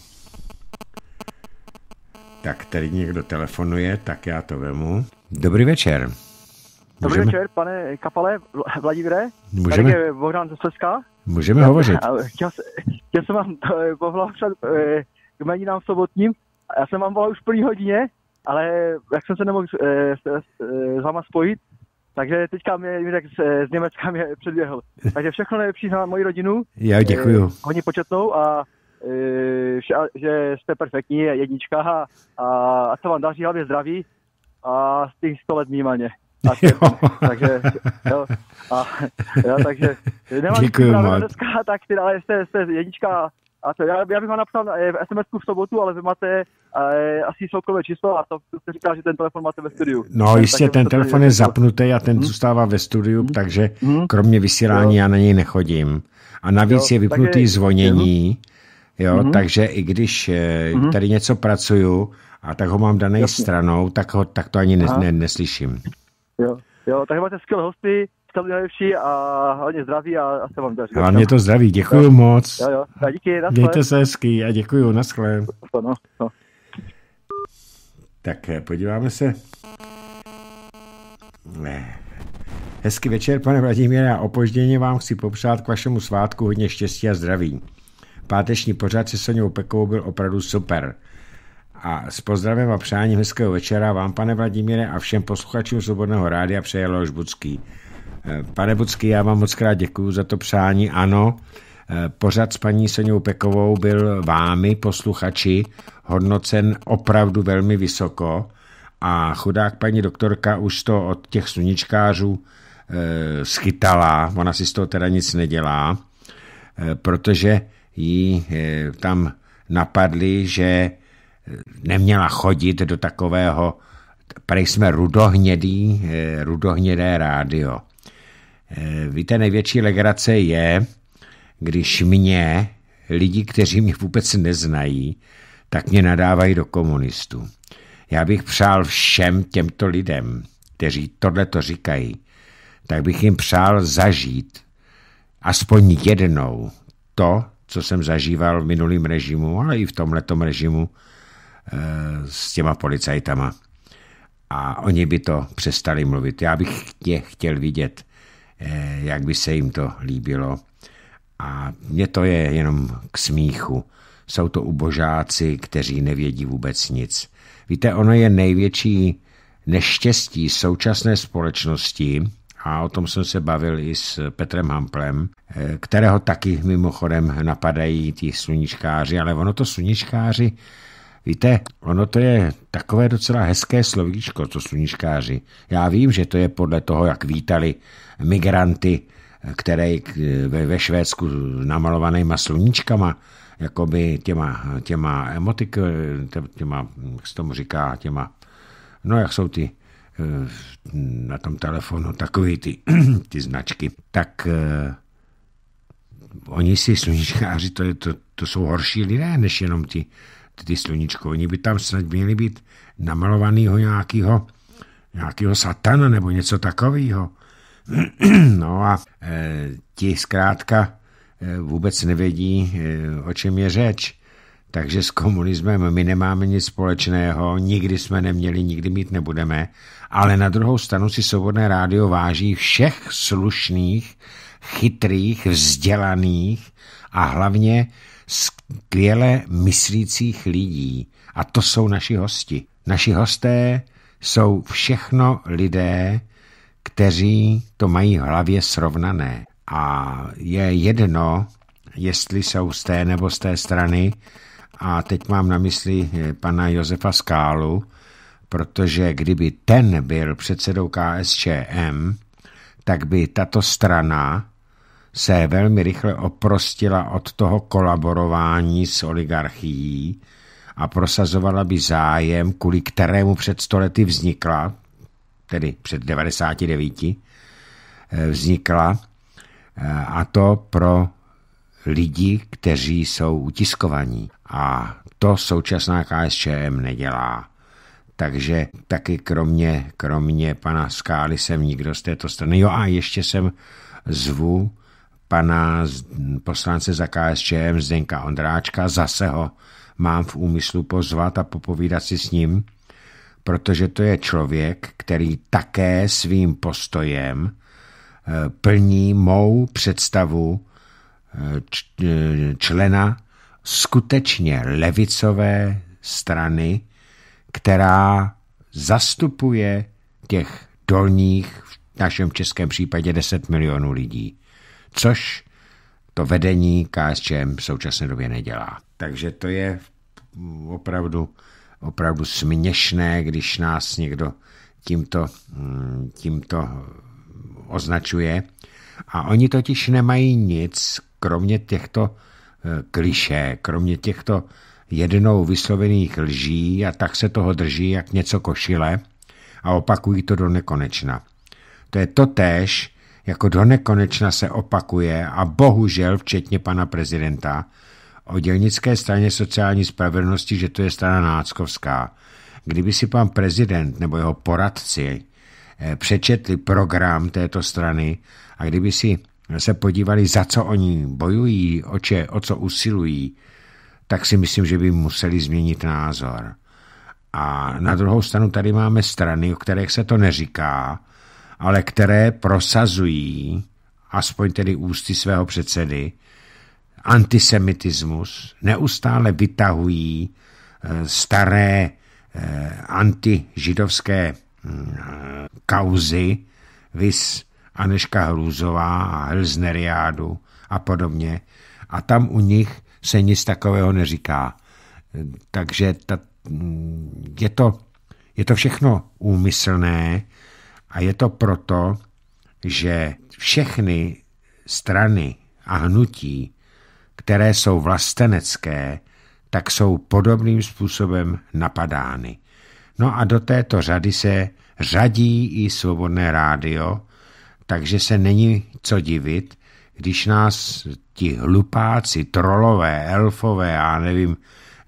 Tak tady někdo telefonuje, tak já to vemu. Dobrý večer. Můžeme? Dobrý večer, pane Kapale, Vladivre. Můžeme? Tady je Bohdan ze Sleska. Můžeme já, hovořit. Já, já jsem vám eh, pohlásat eh, k meninám sobotním. Já jsem vám volal už první hodině ale jak jsem se nemohl e, s, e, s váma spojit, takže teďka mě Mirek z, z Německa mě předběhl. Takže všechno nejlepší na moji rodinu. Já děkuju. E, hodně početnou a e, že jste perfektní, jednička a, a, a co vám daří, hlavně zdraví a z těch 100 let mýmaně. takže, jo, a, jo, takže nemám Děkuju Dneska, tak ty, ale jste, jste jednička a to, já, já bych vám napsal eh, v sms v sobotu, ale vy máte e, asi soukromé číslo a to, to se říká, že ten telefon máte ve studiu. No ten, jistě, ten telefon je zapnutý a ten hmm. zůstává ve studiu, hmm. takže hmm. kromě vysílání jo. já na něj nechodím. A navíc jo, je vypnutý je, zvonění, jo, jo hmm. takže i když hmm. tady něco pracuju a tak ho mám danej Jasně. stranou, tak, ho, tak to ani ne, ne, neslyším. Jo. Jo, tak máte skvělé hosty, samý nejlepší a hodně zdraví a, a se vám daří. A mě to zdraví, děkuji no. moc. Jo, jo. A díky, naschle. Mějte se hezky a děkuji, naschle. To, no, no. Tak eh, podíváme se. Ne. Hezký večer, pane Vladimír, a opožděně vám chci popřát k vašemu svátku hodně štěstí a zdraví. Páteční pořád se Soněvou Pekovou byl opravdu super. A s pozdravem a přáním hezkého večera vám, pane Vladimíre, a všem posluchačům Svobodného rádia přeje Lož Budský. Eh, pane Bucky, já vám moc krát děkuji za to přání. Ano, eh, pořad s paní Soňou Pekovou byl vámi, posluchači, hodnocen opravdu velmi vysoko a chudák paní doktorka už to od těch sluníčkářů e, schytala, ona si z toho teda nic nedělá, e, protože jí e, tam napadli, že neměla chodit do takového, prej jsme rudohnědý, e, rudohnědé rádio. Eh, víte, největší legrace je, když mě, lidi, kteří mě vůbec neznají, tak mě nadávají do komunistů. Já bych přál všem těmto lidem, kteří tohle to říkají, tak bych jim přál zažít aspoň jednou to, co jsem zažíval v minulém režimu, ale i v tomhletom režimu e, s těma policajtama. A oni by to přestali mluvit. Já bych tě chtěl vidět Eh, jak by se jim to líbilo. A mně to je jenom k smíchu. Jsou to ubožáci, kteří nevědí vůbec nic. Víte, ono je největší neštěstí současné společnosti, a o tom jsem se bavil i s Petrem Hamplem, eh, kterého taky mimochodem napadají ti sluníčkáři, ale ono to sluníčkáři, víte, ono to je takové docela hezké slovíčko, to sluníčkáři. Já vím, že to je podle toho, jak vítali migranty, které ve, ve Švédsku namalovanýma sluníčkama, jakoby těma, těma emotik, těma, jak se tomu říká, těma, no jak jsou ty eh, na tom telefonu takový ty, ty značky, tak eh, oni si sluníčkáři, to, je, to, to jsou horší lidé, než jenom ty, ty, ty sluníčko. Oni by tam snad měli být namalovanýho nějakého nějakého satana nebo něco takového. No a eh, ti zkrátka eh, vůbec nevědí, eh, o čem je řeč. Takže s komunismem my nemáme nic společného, nikdy jsme neměli, nikdy mít nebudeme, ale na druhou stranu si Svobodné rádio váží všech slušných, chytrých, vzdělaných a hlavně skvěle myslících lidí. A to jsou naši hosti. Naši hosté jsou všechno lidé, kteří to mají v hlavě srovnané. A je jedno, jestli jsou z té nebo z té strany, a teď mám na mysli eh, pana Josefa Skálu, protože kdyby ten byl předsedou KSČM, tak by tato strana se velmi rychle oprostila od toho kolaborování s oligarchií a prosazovala by zájem, kvůli kterému před stolety vznikla, tedy před 99, eh, vznikla eh, a to pro lidi, kteří jsou utiskovaní. A to současná KSČM nedělá. Takže taky kromě, kromě pana Skály jsem nikdo z této strany. Jo a ještě jsem zvu pana poslance za KSČM Zdenka Ondráčka, zase ho mám v úmyslu pozvat a popovídat si s ním protože to je člověk, který také svým postojem eh, plní mou představu eh, eh, člena skutečně levicové strany, která zastupuje těch dolních, v našem českém případě 10 milionů lidí, což to vedení KSČM v současné době nedělá. Takže to je opravdu opravdu směšné, když nás někdo tímto, mm, tímto označuje. A oni totiž nemají nic, kromě těchto eh, kliše, kromě těchto jednou vyslovených lží a tak se toho drží jak něco košile a opakují to do nekonečna. To je to též, jako do nekonečna se opakuje a bohužel včetně pana prezidenta o dělnické straně sociální spravedlnosti, že to je strana náckovská. Kdyby si pan prezident nebo jeho poradci eh, přečetli program této strany a kdyby si se podívali, za co oni bojují, o, če, o co usilují, tak si myslím, že by museli změnit názor. A na druhou stranu tady máme strany, o kterých se to neříká, ale které prosazují, aspoň tedy ústy svého předsedy, antisemitismus, neustále vytahují eh, staré eh, antižidovské mm, kauzy, vis Aneška Hrůzová a Helzneriádu a podobně. A tam u nich se nic takového neříká. Takže ta, mm, je, to, je to všechno úmyslné a je to proto, že všechny strany a hnutí které jsou vlastenecké, tak jsou podobným způsobem napadány. No a do této řady se řadí i svobodné rádio, takže se není co divit, když nás ti hlupáci, trolové, elfové, a nevím,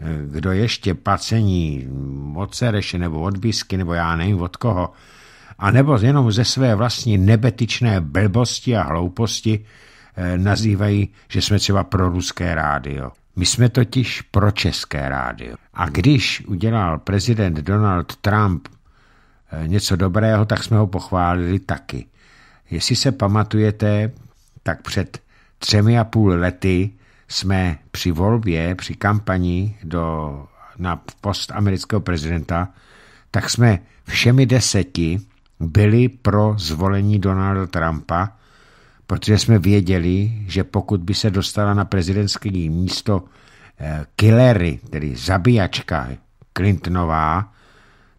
eh, kdo ještě pacení od Sereše nebo od Bisky, nebo já nevím od koho, a nebo jenom ze své vlastní nebetyčné blbosti a hlouposti Eh, nazývají, že jsme třeba pro ruské rádio. My jsme totiž pro české rádio. A když udělal prezident Donald Trump eh, něco dobrého, tak jsme ho pochválili taky. Jestli se pamatujete, tak před třemi a půl lety jsme při volbě, při kampani do, na post amerického prezidenta, tak jsme všemi deseti byli pro zvolení Donalda Trumpa protože jsme věděli, že pokud by se dostala na prezidentské místo eh, Killery, tedy zabíjačka Clintonová,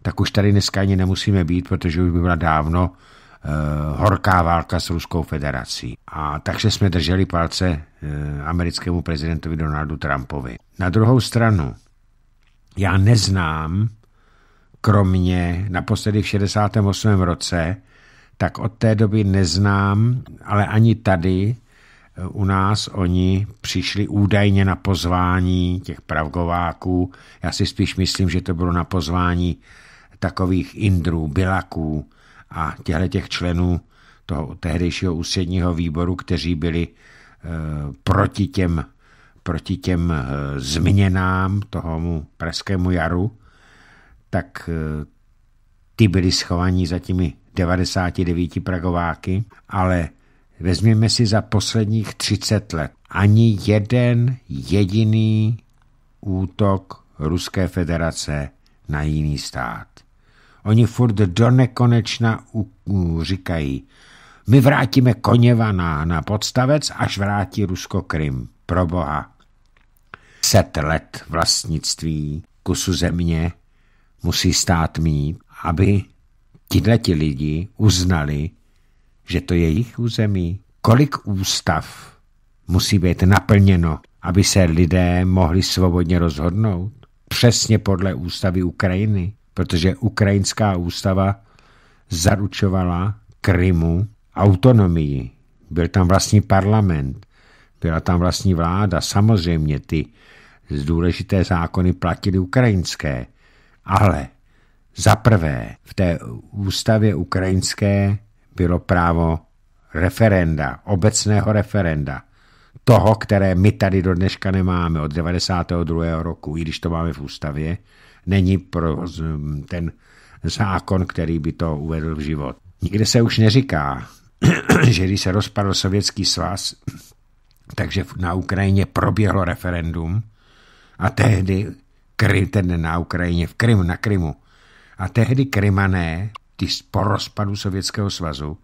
tak už tady dneska ani nemusíme být, protože už by byla dávno eh, horká válka s Ruskou federací. A takže jsme drželi palce eh, americkému prezidentovi Donaldu Trumpovi. Na druhou stranu, já neznám, kromě naposledy v 68. roce, tak od té doby neznám, ale ani tady eh, u nás oni přišli údajně na pozvání těch pravgováků. Já si spíš myslím, že to bylo na pozvání takových Indrů, Bilaků a těchto těch členů toho tehdejšího ústředního výboru, kteří byli eh, proti těm, proti těm eh, změnám tomu pražskému jaru, tak ty byli schovaní za těmi 99 Pragováky, ale vezměme si za posledních 30 let ani jeden jediný útok Ruské federace na jiný stát. Oni furt do nekonečna říkají, my vrátíme Koněva na, na podstavec, až vrátí Rusko Krym. Pro boha. Set let vlastnictví kusu země musí stát mít, aby ti lidi uznali, že to je jejich území? Kolik ústav musí být naplněno, aby se lidé mohli svobodně rozhodnout? Přesně podle ústavy Ukrajiny, protože ukrajinská ústava zaručovala Krymu autonomii. Byl tam vlastní parlament, byla tam vlastní vláda. Samozřejmě ty důležité zákony platily ukrajinské, ale za prvé, v té ústavě ukrajinské bylo právo referenda, obecného referenda, toho, které my tady do dneška nemáme od 92. roku, i když to máme v ústavě, není pro hm, ten zákon, který by to uvedl v život. Nikde se už neříká, že když se rozpadl Sovětský svaz, takže na Ukrajině proběhlo referendum a tehdy ten na Ukrajině, v Krym, na Krymu, a tehdy Krymané, ty z porozpadu Sovětského svazu,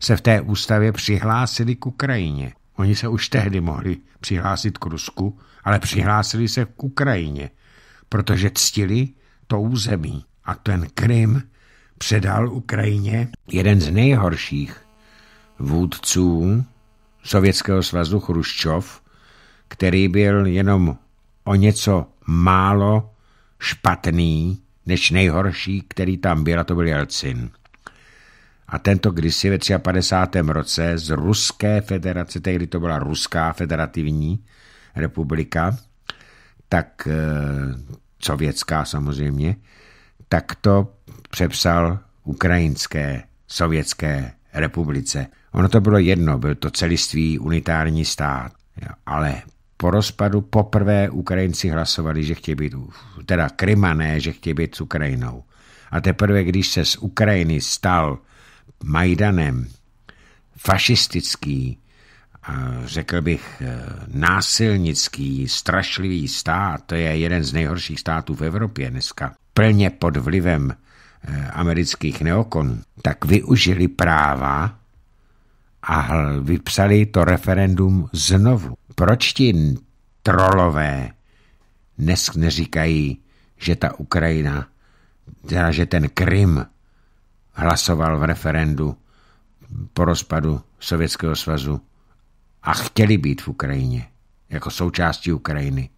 se v té ústavě přihlásili k Ukrajině. Oni se už tehdy mohli přihlásit k Rusku, ale přihlásili se k Ukrajině, protože ctili to území. A ten Krym předal Ukrajině jeden z nejhorších vůdců Sovětského svazu Chruščov, který byl jenom o něco málo špatný než nejhorší, který tam byl, a to byl Jelcin. A tento kdysi ve 53. roce z Ruské federace, tehdy to byla Ruská federativní republika, tak eh, sovětská samozřejmě, tak to přepsal ukrajinské sovětské republice. Ono to bylo jedno, byl to celiství unitární stát, ale po rozpadu poprvé Ukrajinci hlasovali, že chtějí být, teda Krymané, že chtějí být s Ukrajinou. A teprve, když se z Ukrajiny stal Majdanem fašistický, řekl bych eh, násilnický, strašlivý stát, to je jeden z nejhorších států v Evropě dneska, plně pod vlivem eh, amerických neokonů, tak využili práva a vypsali to referendum znovu. Proč ti trolové dnes neříkají, že ta Ukrajina, teda že ten Krym hlasoval v referendu po rozpadu Sovětského svazu a chtěli být v Ukrajině, jako součástí Ukrajiny.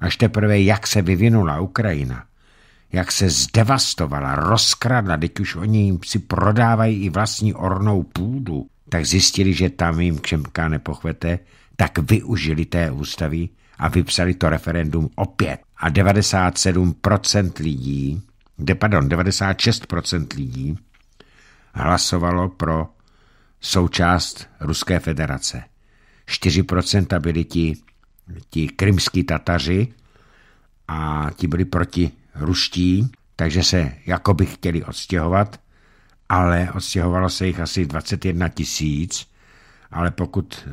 Až teprve, jak se vyvinula Ukrajina, jak se zdevastovala, rozkradla, teď už oni jim si prodávají i vlastní ornou půdu, tak zjistili, že tam jim křemká nepochvete, tak využili té ústavy a vypsali to referendum opět. A 97% lidí, de, pardon, 96% lidí hlasovalo pro součást Ruské federace. 4% byli ti, ti krymskí Tataři a ti byli proti ruští, takže se jakoby chtěli odstěhovat, ale odstěhovalo se jich asi 21 tisíc ale pokud eh,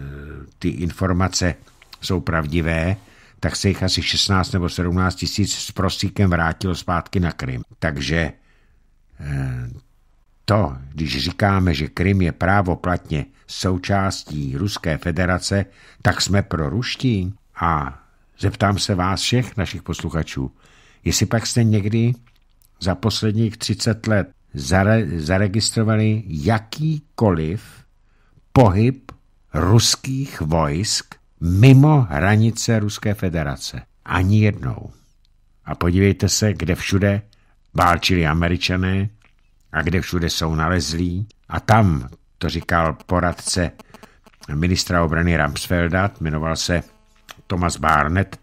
ty informace jsou pravdivé, tak se jich asi 16 nebo 17 tisíc s prosíkem vrátilo zpátky na Krym. Takže eh, to, když říkáme, že Krym je právoplatně součástí Ruské federace, tak jsme pro ruští. A zeptám se vás všech, našich posluchačů, jestli pak jste někdy za posledních 30 let zare zaregistrovali jakýkoliv pohyb ruských vojsk mimo hranice Ruské federace. Ani jednou. A podívejte se, kde všude válčili američané a kde všude jsou nalezlí. A tam, to říkal poradce ministra obrany Ramsfelda, jmenoval se Thomas Barnett,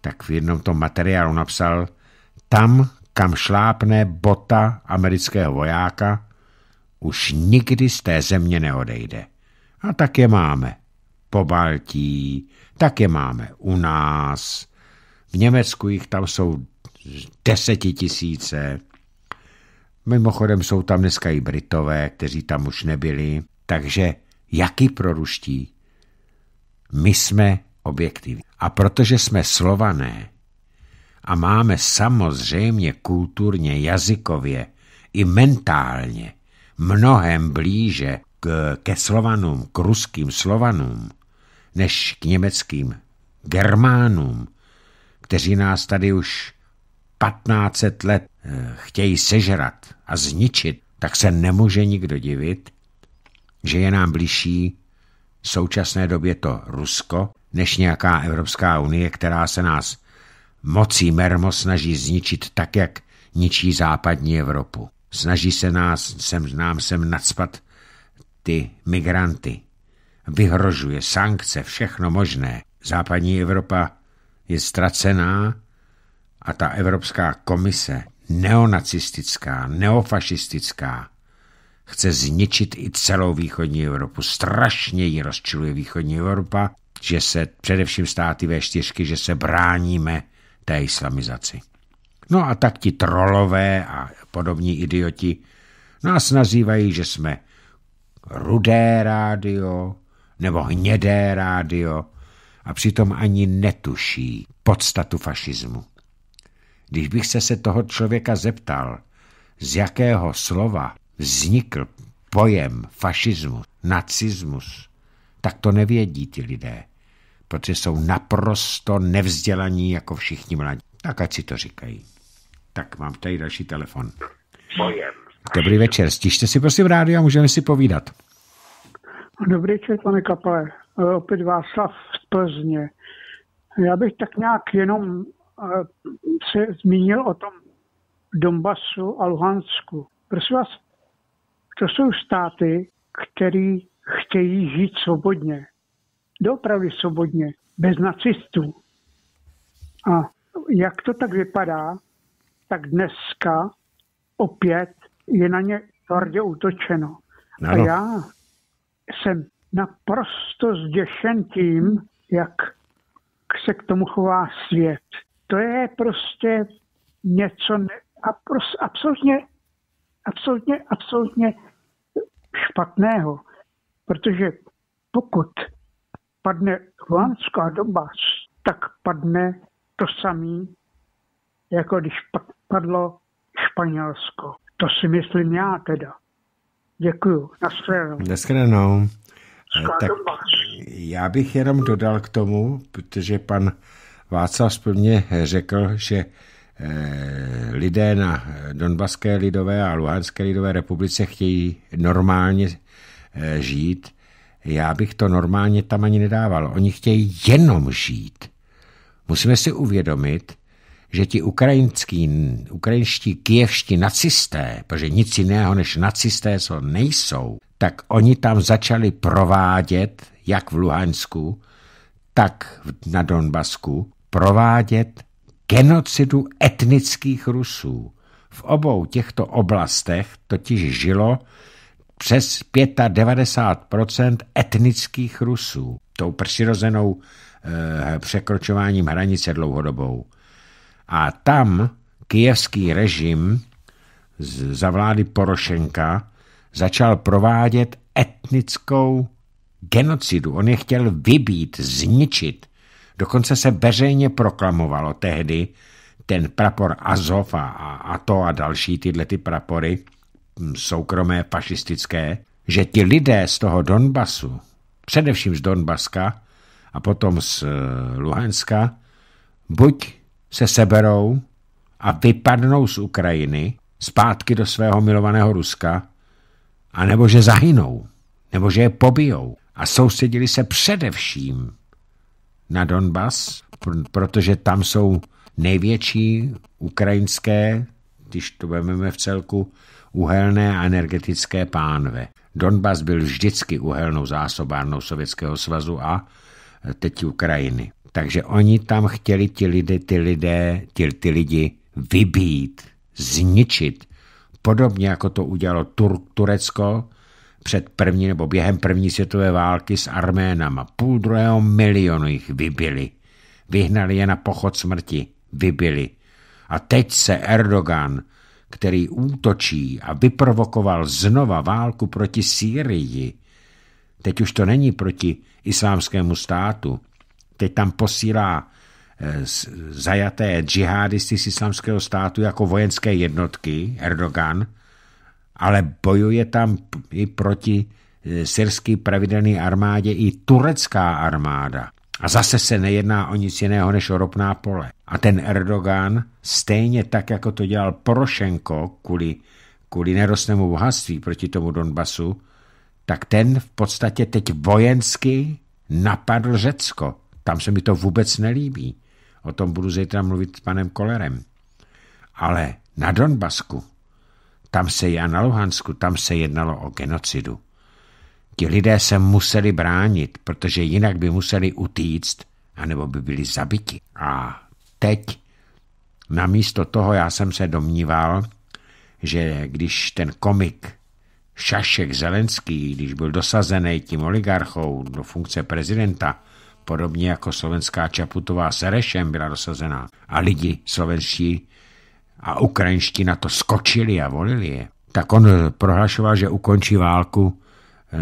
tak v jednom tom materiálu napsal, tam, kam šlápne bota amerického vojáka, už nikdy z té země neodejde. A tak je máme. Po Baltí, tak je máme u nás. V Německu jich tam jsou desetitisíce. Mimochodem jsou tam dneska i Britové, kteří tam už nebyli. Takže jaký proruští? My jsme objektivní. A protože jsme slované a máme samozřejmě kulturně, jazykově i mentálně mnohem blíže k, ke Slovanům, k ruským Slovanům, než k německým Germánům, kteří nás tady už 15 let eh, chtějí sežrat a zničit, tak se nemůže nikdo divit, že je nám blížší v současné době to Rusko, než nějaká Evropská unie, která se nás mocí mermo snaží zničit tak, jak ničí západní Evropu. Snaží se nás, sem, nám sem nadspat ty migranty. Vyhrožuje sankce, všechno možné. Západní Evropa je ztracená a ta Evropská komise, neonacistická, neofašistická, chce zničit i celou východní Evropu. Strašně ji rozčiluje východní Evropa, že se především státy V4, že se bráníme té islamizaci. No a tak ti trolové a podobní idioti nás no nazývají, že jsme rudé rádio nebo hnědé rádio a přitom ani netuší podstatu fašismu. Když bych se se toho člověka zeptal, z jakého slova vznikl pojem fašismus, nacismus, tak to nevědí ti lidé, protože jsou naprosto nevzdělaní jako všichni mladí. Tak ať si to říkají. Tak mám tady další telefon. Bojem. Dobrý večer, stište si prosím rádio a můžeme si povídat. Dobrý večer, pane kapele. Eh, opět Václav z Plzně. Já bych tak nějak jenom eh, se zmínil o tom Donbasu a Luhansku. Prosím vás, to jsou státy, které chtějí žít svobodně. Dopravy svobodně, bez nacistů. A jak to tak vypadá, tak dneska opět je na ně tvrdě útočeno. Ano. A já jsem naprosto zděšen tím, jak se k tomu chová svět. To je prostě něco ne, a pros, absolutně, absolutně, absolutně špatného. Protože pokud padne holandská doba, tak padne to samé, jako když padlo Španělsko. To si myslím já teda. Děkuju. Naschledanou. Naschledanou. Eh, tak já bych jenom dodal k tomu, protože pan Václav Splně řekl, že eh, lidé na Donbaské lidové a Luhanské lidové republice chtějí normálně eh, žít. Já bych to normálně tam ani nedával. Oni chtějí jenom žít. Musíme si uvědomit, že ti ukrajinský, ukrajinští kievští nacisté, protože nic jiného než nacisté co nejsou, tak oni tam začali provádět, jak v Luhansku, tak na Donbasku, provádět genocidu etnických Rusů. V obou těchto oblastech totiž žilo přes 95 etnických Rusů. Tou přirozenou Eh, překročováním hranice dlouhodobou. A tam kijevský režim za vlády Porošenka začal provádět etnickou genocidu. On je chtěl vybít, zničit. Dokonce se veřejně proklamovalo tehdy ten prapor Azov a, a to a další tyhle ty prapory hm, soukromé, fašistické, že ti lidé z toho Donbasu, především z Donbaska, a potom z eh, Luhanska, buď se seberou a vypadnou z Ukrajiny zpátky do svého milovaného Ruska, anebo že zahynou, nebo že je pobijou. A soustředili se především na Donbas, protože tam jsou největší ukrajinské, když to vezmeme v celku, uhelné a energetické pánve. Donbas byl vždycky uhelnou zásobárnou Sovětského svazu a teď Ukrajiny. Takže oni tam chtěli ti lidé, ty lidé, ty, ty lidi vybít, zničit. Podobně jako to udělalo Tur- Turecko před první nebo během první světové války s Arménama. Půl druhého milionu jich vybili. Vyhnali je na pochod smrti. Vybili. A teď se Erdogan, který útočí a vyprovokoval znova válku proti Sýrii, teď už to není proti islámskému státu. Teď tam posílá eh, zajaté džihadisty z islámského státu jako vojenské jednotky Erdogan, ale bojuje tam i proti eh, syrský pravidelné armádě i turecká armáda. A zase se nejedná o nic jiného než o ropná pole. A ten Erdogan, stejně tak, jako to dělal Porošenko kvůli, kvůli nerostnému bohatství proti tomu Donbasu, tak ten v podstatě teď vojensky napadl Řecko. Tam se mi to vůbec nelíbí. O tom budu zítra mluvit s panem Kolerem. Ale na Donbasku, tam se i na Luhansku, tam se jednalo o genocidu. Ti lidé se museli bránit, protože jinak by museli utíct, anebo by byli zabiti. A teď, namísto toho, já jsem se domníval, že když ten komik Šašek Zelenský, když byl dosazený tím oligarchou do funkce prezidenta, podobně jako slovenská Čaputová Serešem byla dosazená a lidi slovenští a ukrajinští na to skočili a volili je, tak on prohlašoval, že ukončí válku eh,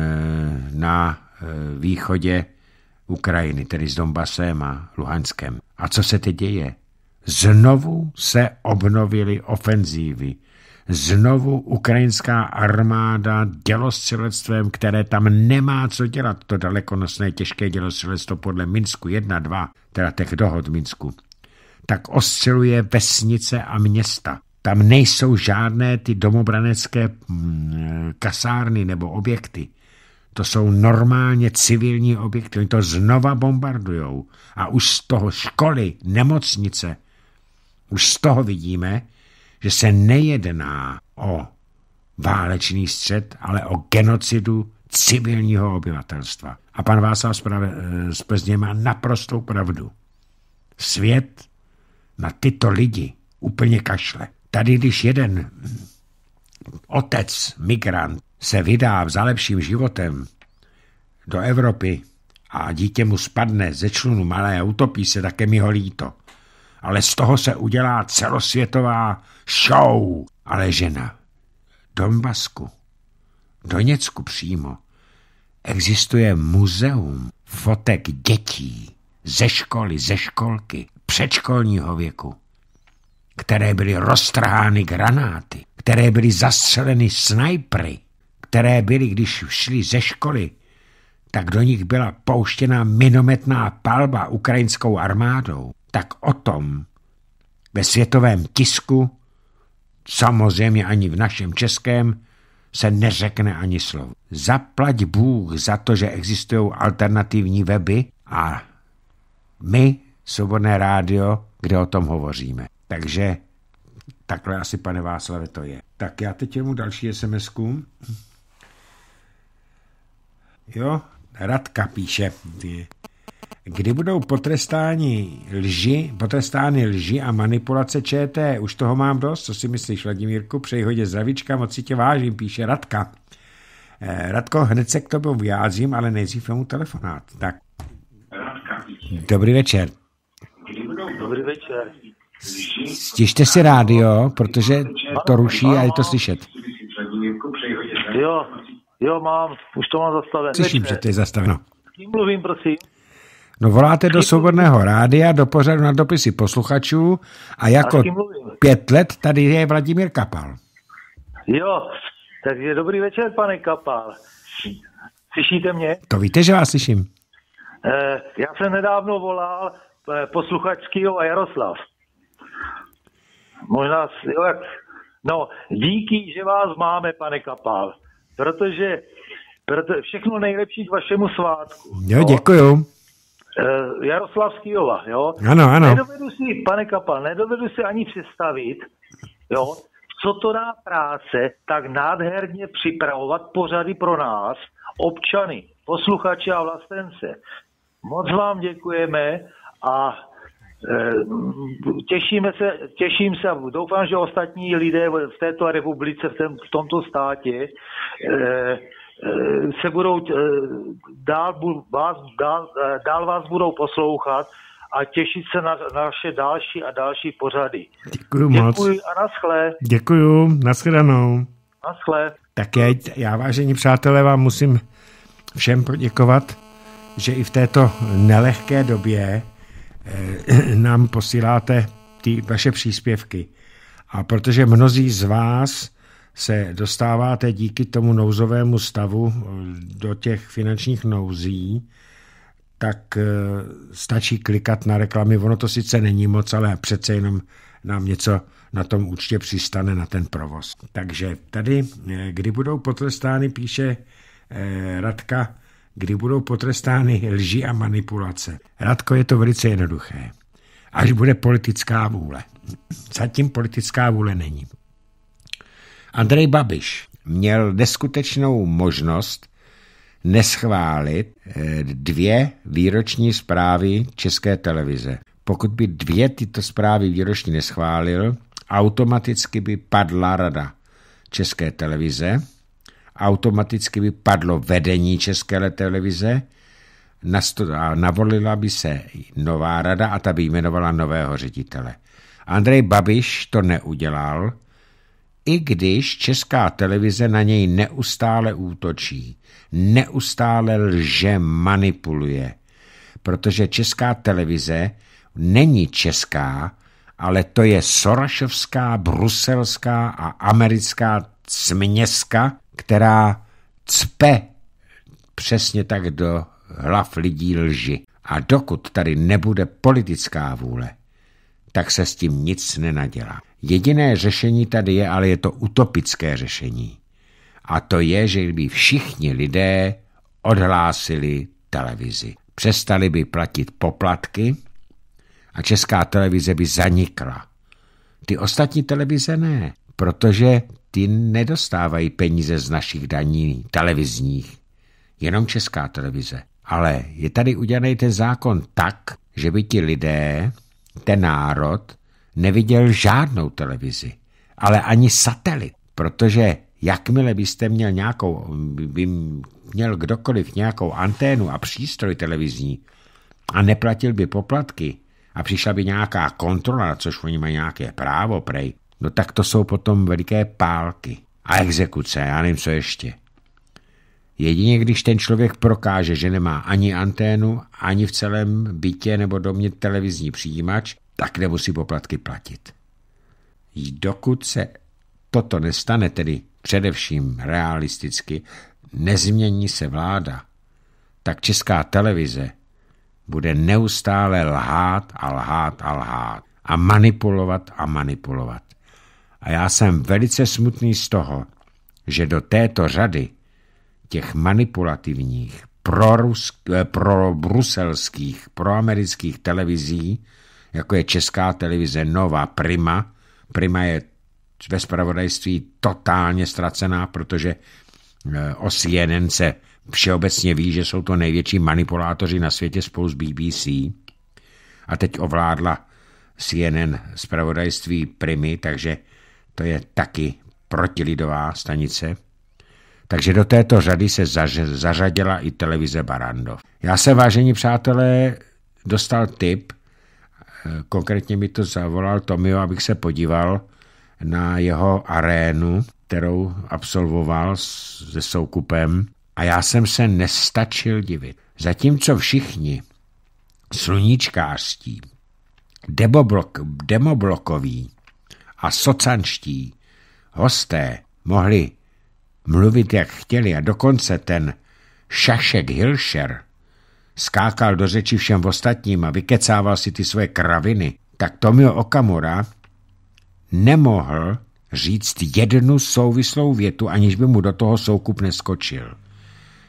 na eh, východě Ukrajiny, tedy s Donbasem a Luhanskem. A co se teď děje? Znovu se obnovily ofenzívy znovu ukrajinská armáda dělostřelectvem, které tam nemá co dělat, to dalekonosné těžké dělostřelectvo podle Minsku 1-2, teda těch dohod Minsku, tak ostřeluje vesnice a města. Tam nejsou žádné ty domobranecké mm, kasárny nebo objekty. To jsou normálně civilní objekty, oni to znova bombardujou. A už z toho školy, nemocnice, už z toho vidíme, že se nejedná o válečný střed, ale o genocidu civilního obyvatelstva. A pan Václav eh, z Plzně má naprostou pravdu. Svět na tyto lidi úplně kašle. Tady, když jeden otec, migrant, se vydá za lepším životem do Evropy a dítě mu spadne ze člunu malé a utopí se, také mi ho líto ale z toho se udělá celosvětová show, ale žena. Donbasku, Doněcku přímo, existuje muzeum fotek dětí ze školy, ze školky, předškolního věku, které byly roztrhány granáty, které byly zastřeleny snajpry, které byly, když šli ze školy, tak do nich byla pouštěna minometná palba ukrajinskou armádou tak o tom ve světovém tisku, samozřejmě ani v našem českém, se neřekne ani slovo. Zaplať Bůh za to, že existují alternativní weby a my, Svobodné rádio, kde o tom hovoříme. Takže takhle asi, pane Václave, to je. Tak já teď jemu další sms -ku. Jo, Radka píše, ty kdy budou potrestáni lži, potrestány lži a manipulace ČT. Už toho mám dost, co si myslíš, Vladimírku? Přeji hodě zdravíčka, moc si tě vážím, píše Radka. Eh, Radko, hned se k tobě vyjádřím, ale nejdřív mu telefonát. Tak. Radka. Dobrý večer. Dobrý večer. Stižte si rádio, protože to ruší a je to slyšet. Jo, jo, mám, už to mám zastavené. Slyším, že to je zastaveno. mluvím, prosím? No voláte do Svobodného rádia, do pořadu na dopisy posluchačů a jako pět let tady je Vladimír Kapal. Jo, takže dobrý večer, pane Kapal. Slyšíte mě? To víte, že vás slyším. Eh, já jsem nedávno volal eh, posluchačskýho a Jaroslav. Možná, jo, jak... No, díky, že vás máme, pane Kapal, protože, proto všechno nejlepší k vašemu svátku. Jo, no. děkuju. Eh, Jaroslav jo? Ano, ano. Nedovedu si, pane Kapal, nedovedu si ani představit, jo, co to dá práce tak nádherně připravovat pořady pro nás, občany, posluchače a vlastence. Moc vám děkujeme a eh, Těšíme se, těším se a doufám, že ostatní lidé v této republice, v, tém, v tomto státě, eh, Eh, se budou eh, dál, vás, dál, eh, dál vás budou poslouchat a těšit se na, na naše další a další pořady. Děkuji moc. Děkuji a naschle. Děkuji, naschledanou. Naschle. Tak já, já, vážení přátelé, vám musím všem poděkovat, že i v této nelehké době eh, nám posíláte ty vaše příspěvky. A protože mnozí z vás se dostáváte díky tomu nouzovému stavu eh, do těch finančních nouzí, tak eh, stačí klikat na reklamy. Ono to sice není moc, ale přece jenom nám něco na tom účtě přistane na ten provoz. Takže tady, eh, kdy budou potrestány, píše Radka, kdy budou potrestány lži a manipulace. Radko, je to velice jednoduché. Až bude politická vůle. Zatím politická vůle není. Andrej Babiš měl neskutečnou možnost neschválit eh, dvě výroční zprávy České televize. Pokud by dvě tyto zprávy výročně neschválil, automaticky by padla rada České televize, automaticky by padlo vedení České televize a navolila by se nová rada a ta by jmenovala nového ředitele. Andrej Babiš to neudělal, i když česká televize na něj neustále útočí, neustále lže, manipuluje. Protože česká televize není česká, ale to je sorašovská, bruselská a americká směska, která cpe přesně tak do hlav lidí lži. A dokud tady nebude politická vůle, tak se s tím nic nenadělá. Jediné řešení tady je, ale je to utopické řešení. A to je, že by všichni lidé odhlásili televizi. Přestali by platit poplatky a česká televize by zanikla. Ty ostatní televize ne, protože ty nedostávají peníze z našich daní televizních. Jenom česká televize. Ale je tady udělaný ten zákon tak, že by ti lidé, ten národ, neviděl žádnou televizi, ale ani satelit, protože jakmile byste měl nějakou, by měl kdokoliv nějakou anténu a přístroj televizní a neplatil by poplatky a přišla by nějaká kontrola, což oni mají nějaké právo prej, no tak to jsou potom veliké pálky a exekuce, já nevím co ještě. Jedině když ten člověk prokáže, že nemá ani anténu, ani v celém bytě nebo domě televizní přijímač tak nemusí poplatky platit. Dokud se toto nestane, tedy především realisticky, nezmění se vláda, tak česká televize bude neustále lhát a lhát a lhát a manipulovat a manipulovat. A já jsem velice smutný z toho, že do této řady těch manipulativních, pro eh, pro bruselských, pro amerických televizí jako je česká televize Nova Prima. Prima je ve spravodajství totálně ztracená, protože e, o CNN se všeobecně ví, že jsou to největší manipulátoři na světě spolu s BBC. A teď ovládla CNN spravodajství Primy, takže to je taky protilidová stanice. Takže do této řady se zařadila i televize Barandov. Já se, vážení přátelé, dostal tip, Konkrétně mi to zavolal Tomio, abych se podíval na jeho arénu, kterou absolvoval se soukupem. A já jsem se nestačil divit. Zatímco všichni sluníčkářští, demoblok, demoblokoví a socanští hosté mohli mluvit jak chtěli a dokonce ten Šašek Hilšer, skákal do řeči všem ostatním a vykecával si ty svoje kraviny, tak Tomio Okamura nemohl říct jednu souvislou větu, aniž by mu do toho soukup neskočil.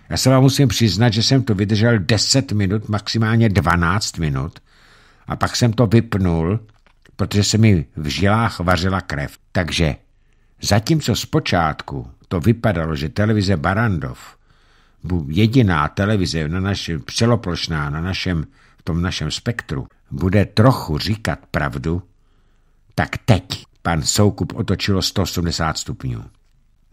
Já se vám musím přiznat, že jsem to vydržel 10 minut, maximálně 12 minut a pak jsem to vypnul, protože se mi v žilách vařila krev. Takže zatímco zpočátku to vypadalo, že televize Barandov jediná televize na naši, přeloplošná na našem, v tom našem spektru bude trochu říkat pravdu, tak teď pan Soukup otočilo 180 stupňů.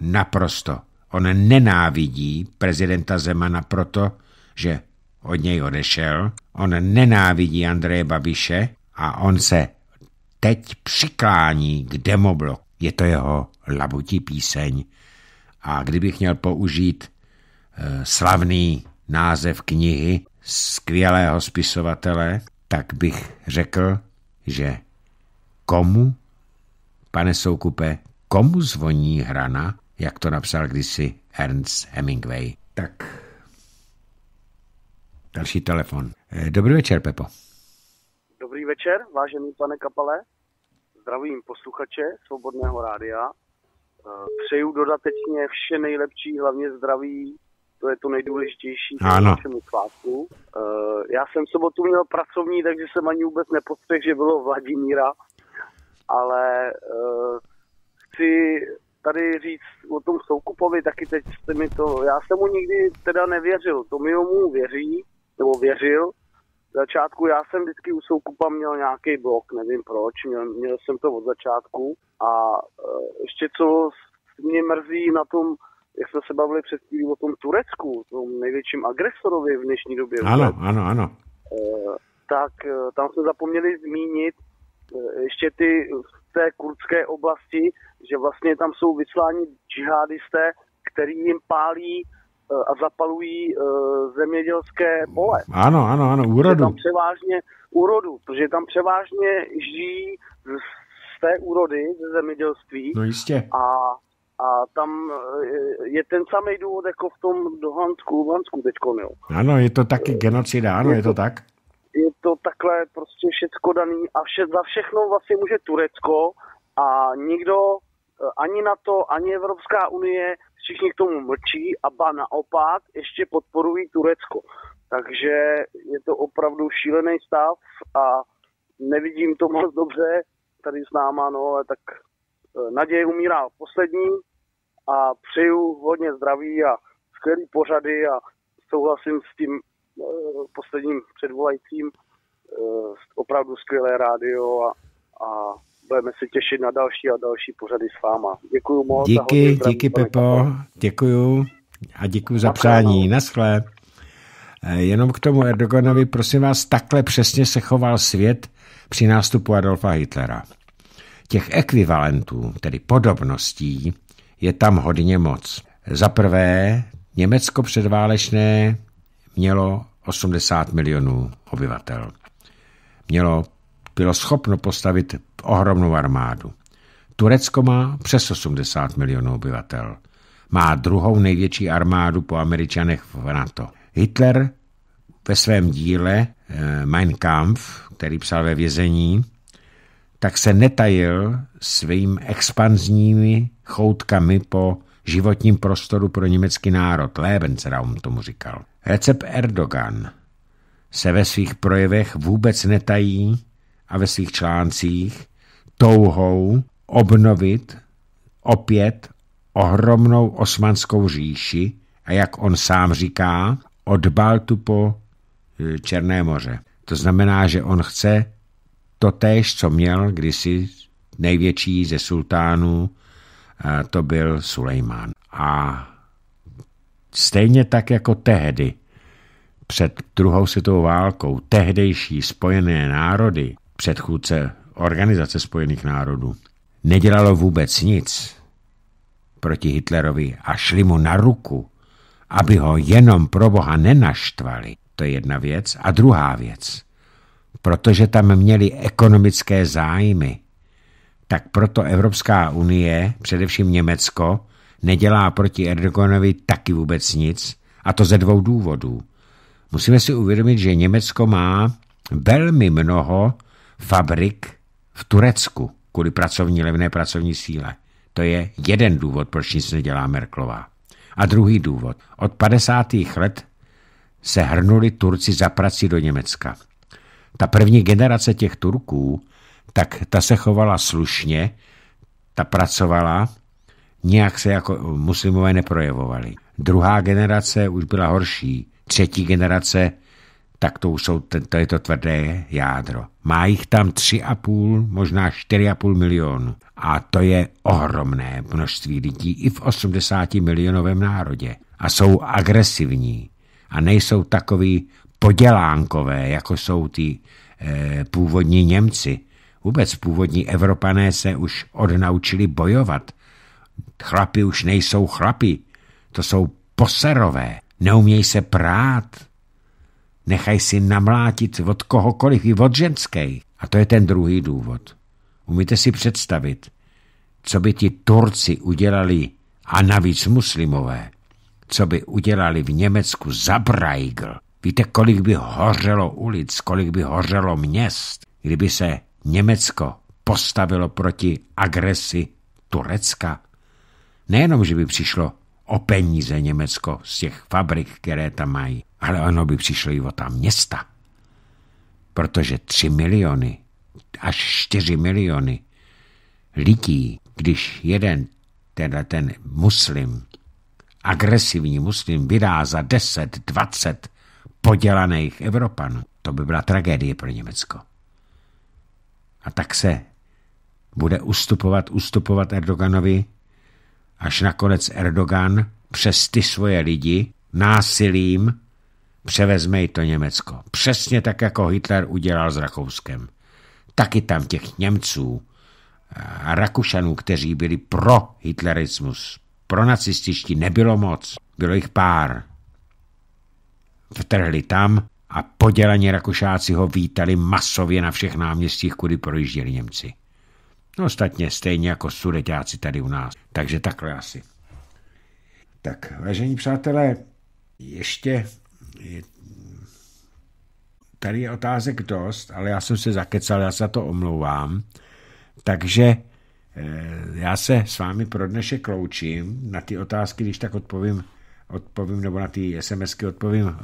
Naprosto. On nenávidí prezidenta Zemana proto, že od něj odešel, on nenávidí Andreje Babiše a on se teď přiklání k demoblok Je to jeho labutí píseň. A kdybych měl použít Eh, slavný název knihy skvělého spisovatele, tak bych řekl, že komu, pane Soukupe, komu zvoní hrana, jak to napsal kdysi Ernst Hemingway. Tak, další telefon. Eh, dobrý večer, Pepo. Dobrý večer, vážený pane Kapale. Zdravím posluchače Svobodného rádia. Eh, přeju dodatečně vše nejlepší, hlavně zdraví to je to nejdůležitější ano. našemu svátku. Uh, já jsem v sobotu měl pracovní, takže jsem ani vůbec nepostřehl, že bylo Vladimíra, ale uh, chci tady říct o tom Soukupovi, taky teď jste mi to, já jsem mu nikdy teda nevěřil, to mi mu věří, nebo věřil, v začátku já jsem vždycky u Soukupa měl nějaký blok, nevím proč, měl, měl jsem to od začátku a eh, ještě co mě mrzí na tom jak jsme se bavili před chvílí o tom Turecku, tom největším agresorovi v dnešní době. Ano, vůbec, ano, ano. Eh, tak eh, tam jsme zapomněli zmínit eh, ještě ty v té kurdské oblasti, že vlastně tam jsou vysláni džihadisté, který jim pálí a zapalují zemědělské pole. Ano, ano, ano, úrodu. tam převážně úrodu, protože tam převážně žijí z té úrody, ze zemědělství. No jistě. A a tam eh, je ten samý důvod jako v tom Dohansku, v Hansku teďkon, jo. Ano, je to taky genocida, ano, je to, je to tak? Je to takhle prostě všecko daný a vše, za všechno vlastně může Turecko a nikdo, eh, ani na to, ani Evropská unie všichni k tomu mlčí a ba naopak ještě podporují Turecko. Takže je to opravdu šílený stav a nevidím to moc dobře tady s náma, no ale tak eh, naděje umírá poslední a přeju hodně zdraví a skvělý pořady a souhlasím s tím e, posledním předvolajícím. E, opravdu skvělé rádio a, a budeme se těšit na další a další pořady s váma. Děkuji moc. Díky, zdraví, díky Pepo, děkuji a děkuji za přání. Naschle. Eh, jenom k tomu Erdoganovi, prosím vás, takhle přesně se choval svět při nástupu Adolfa Hitlera. Těch ekvivalentů, tedy podobností, je tam hodně moc. Za prvé, Německo předválečné mělo 80 milionů obyvatel. Mělo, bylo schopno postavit ohromnou armádu. Turecko má přes 80 milionů obyvatel. Má druhou největší armádu po američanech v NATO. Hitler ve svém díle eh, Mein Kampf, který psal ve vězení, tak se netajil svým expanzními choutkami po životním prostoru pro německý národ. Lebensraum tomu říkal. Recep Erdogan se ve svých projevech vůbec netají a ve svých článcích touhou obnovit opět ohromnou osmanskou říši a jak on sám říká, od Baltu po e, Černé moře. To znamená, že on chce to též, co měl kdysi největší ze sultánů to byl Sulejman. A stejně tak jako tehdy, před druhou světovou válkou, tehdejší spojené národy, předchůdce Organizace spojených národů, nedělalo vůbec nic proti Hitlerovi a šli mu na ruku, aby ho jenom pro boha nenaštvali. To je jedna věc. A druhá věc, protože tam měli ekonomické zájmy, tak proto Evropská unie, především Německo, nedělá proti Erdoganovi taky vůbec nic, a to ze dvou důvodů. Musíme si uvědomit, že Německo má velmi mnoho fabrik v Turecku kvůli pracovní levné pracovní síle. To je jeden důvod, proč nic nedělá Merklová. A druhý důvod. Od 50. let se hrnuli Turci za prací do Německa. Ta první generace těch Turků tak ta se chovala slušně, ta pracovala, nějak se jako muslimové neprojevovali. Druhá generace už byla horší, třetí generace, tak to už jsou, to je to tvrdé jádro. Má jich tam 3,5, možná 4,5 milionů. A to je ohromné množství lidí i v 80 milionovém národě. A jsou agresivní a nejsou takový podělánkové, jako jsou ty eh, původní Němci, Vůbec původní Evropané se už odnaučili bojovat. Chlapi už nejsou chlapi, to jsou poserové, neumějí se prát. Nechaj si namlátit od kohokoliv i od ženskej. A to je ten druhý důvod. Umíte si představit, co by ti Turci udělali, a navíc muslimové, co by udělali v Německu za Braigl. Víte, kolik by hořelo ulic, kolik by hořelo měst, kdyby se Německo postavilo proti agresi Turecka. Nejenom, že by přišlo o peníze Německo z těch fabrik, které tam mají, ale ono by přišlo i o ta města. Protože 3 miliony až 4 miliony lidí, když jeden, teda ten muslim, agresivní muslim, vydá za 10, 20 podělaných Evropanů, to by byla tragédie pro Německo. A tak se bude ustupovat, ustupovat Erdoganovi, až nakonec Erdogan přes ty svoje lidi násilím převezme i to Německo. Přesně tak, jako Hitler udělal s Rakouskem. Taky tam těch Němců a Rakušanů, kteří byli pro hitlerismus, pro nacističtí, nebylo moc. Bylo jich pár. Vtrhli tam, a podělaně Rakušáci ho vítali masově na všech náměstích, kudy projížděli Němci. No ostatně stejně jako sudeťáci tady u nás. Takže takhle asi. Tak, vážení přátelé, ještě je... tady je otázek dost, ale já jsem se zakecal, já se za to omlouvám. Takže eh, já se s vámi pro dnešek kloučím Na ty otázky, když tak odpovím odpovím, nebo na ty SMSky odpovím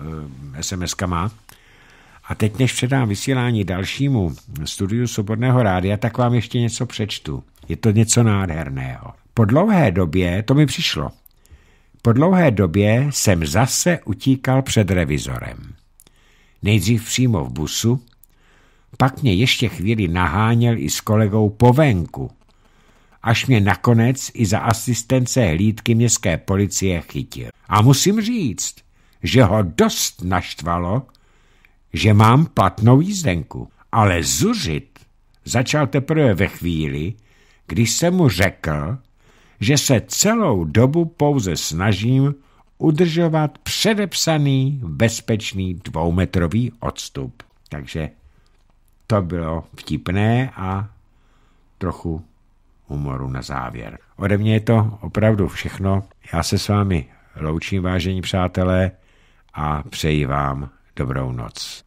eh, SMSkama. A teď, než předám vysílání dalšímu studiu Svobodného rádia, tak vám ještě něco přečtu. Je to něco nádherného. Po dlouhé době, to mi přišlo, po dlouhé době jsem zase utíkal před revizorem. Nejdřív přímo v busu, pak mě ještě chvíli naháněl i s kolegou po venku, až mě nakonec i za asistence hlídky městské policie chytil. A musím říct, že ho dost naštvalo, že mám platnou jízdenku. Ale zuřit začal teprve ve chvíli, když jsem mu řekl, že se celou dobu pouze snažím udržovat předepsaný bezpečný dvoumetrový odstup. Takže to bylo vtipné a trochu humoru na závěr. Ode mě je to opravdu všechno. Já se s vámi loučím, vážení přátelé, a přeji vám dobrou noc.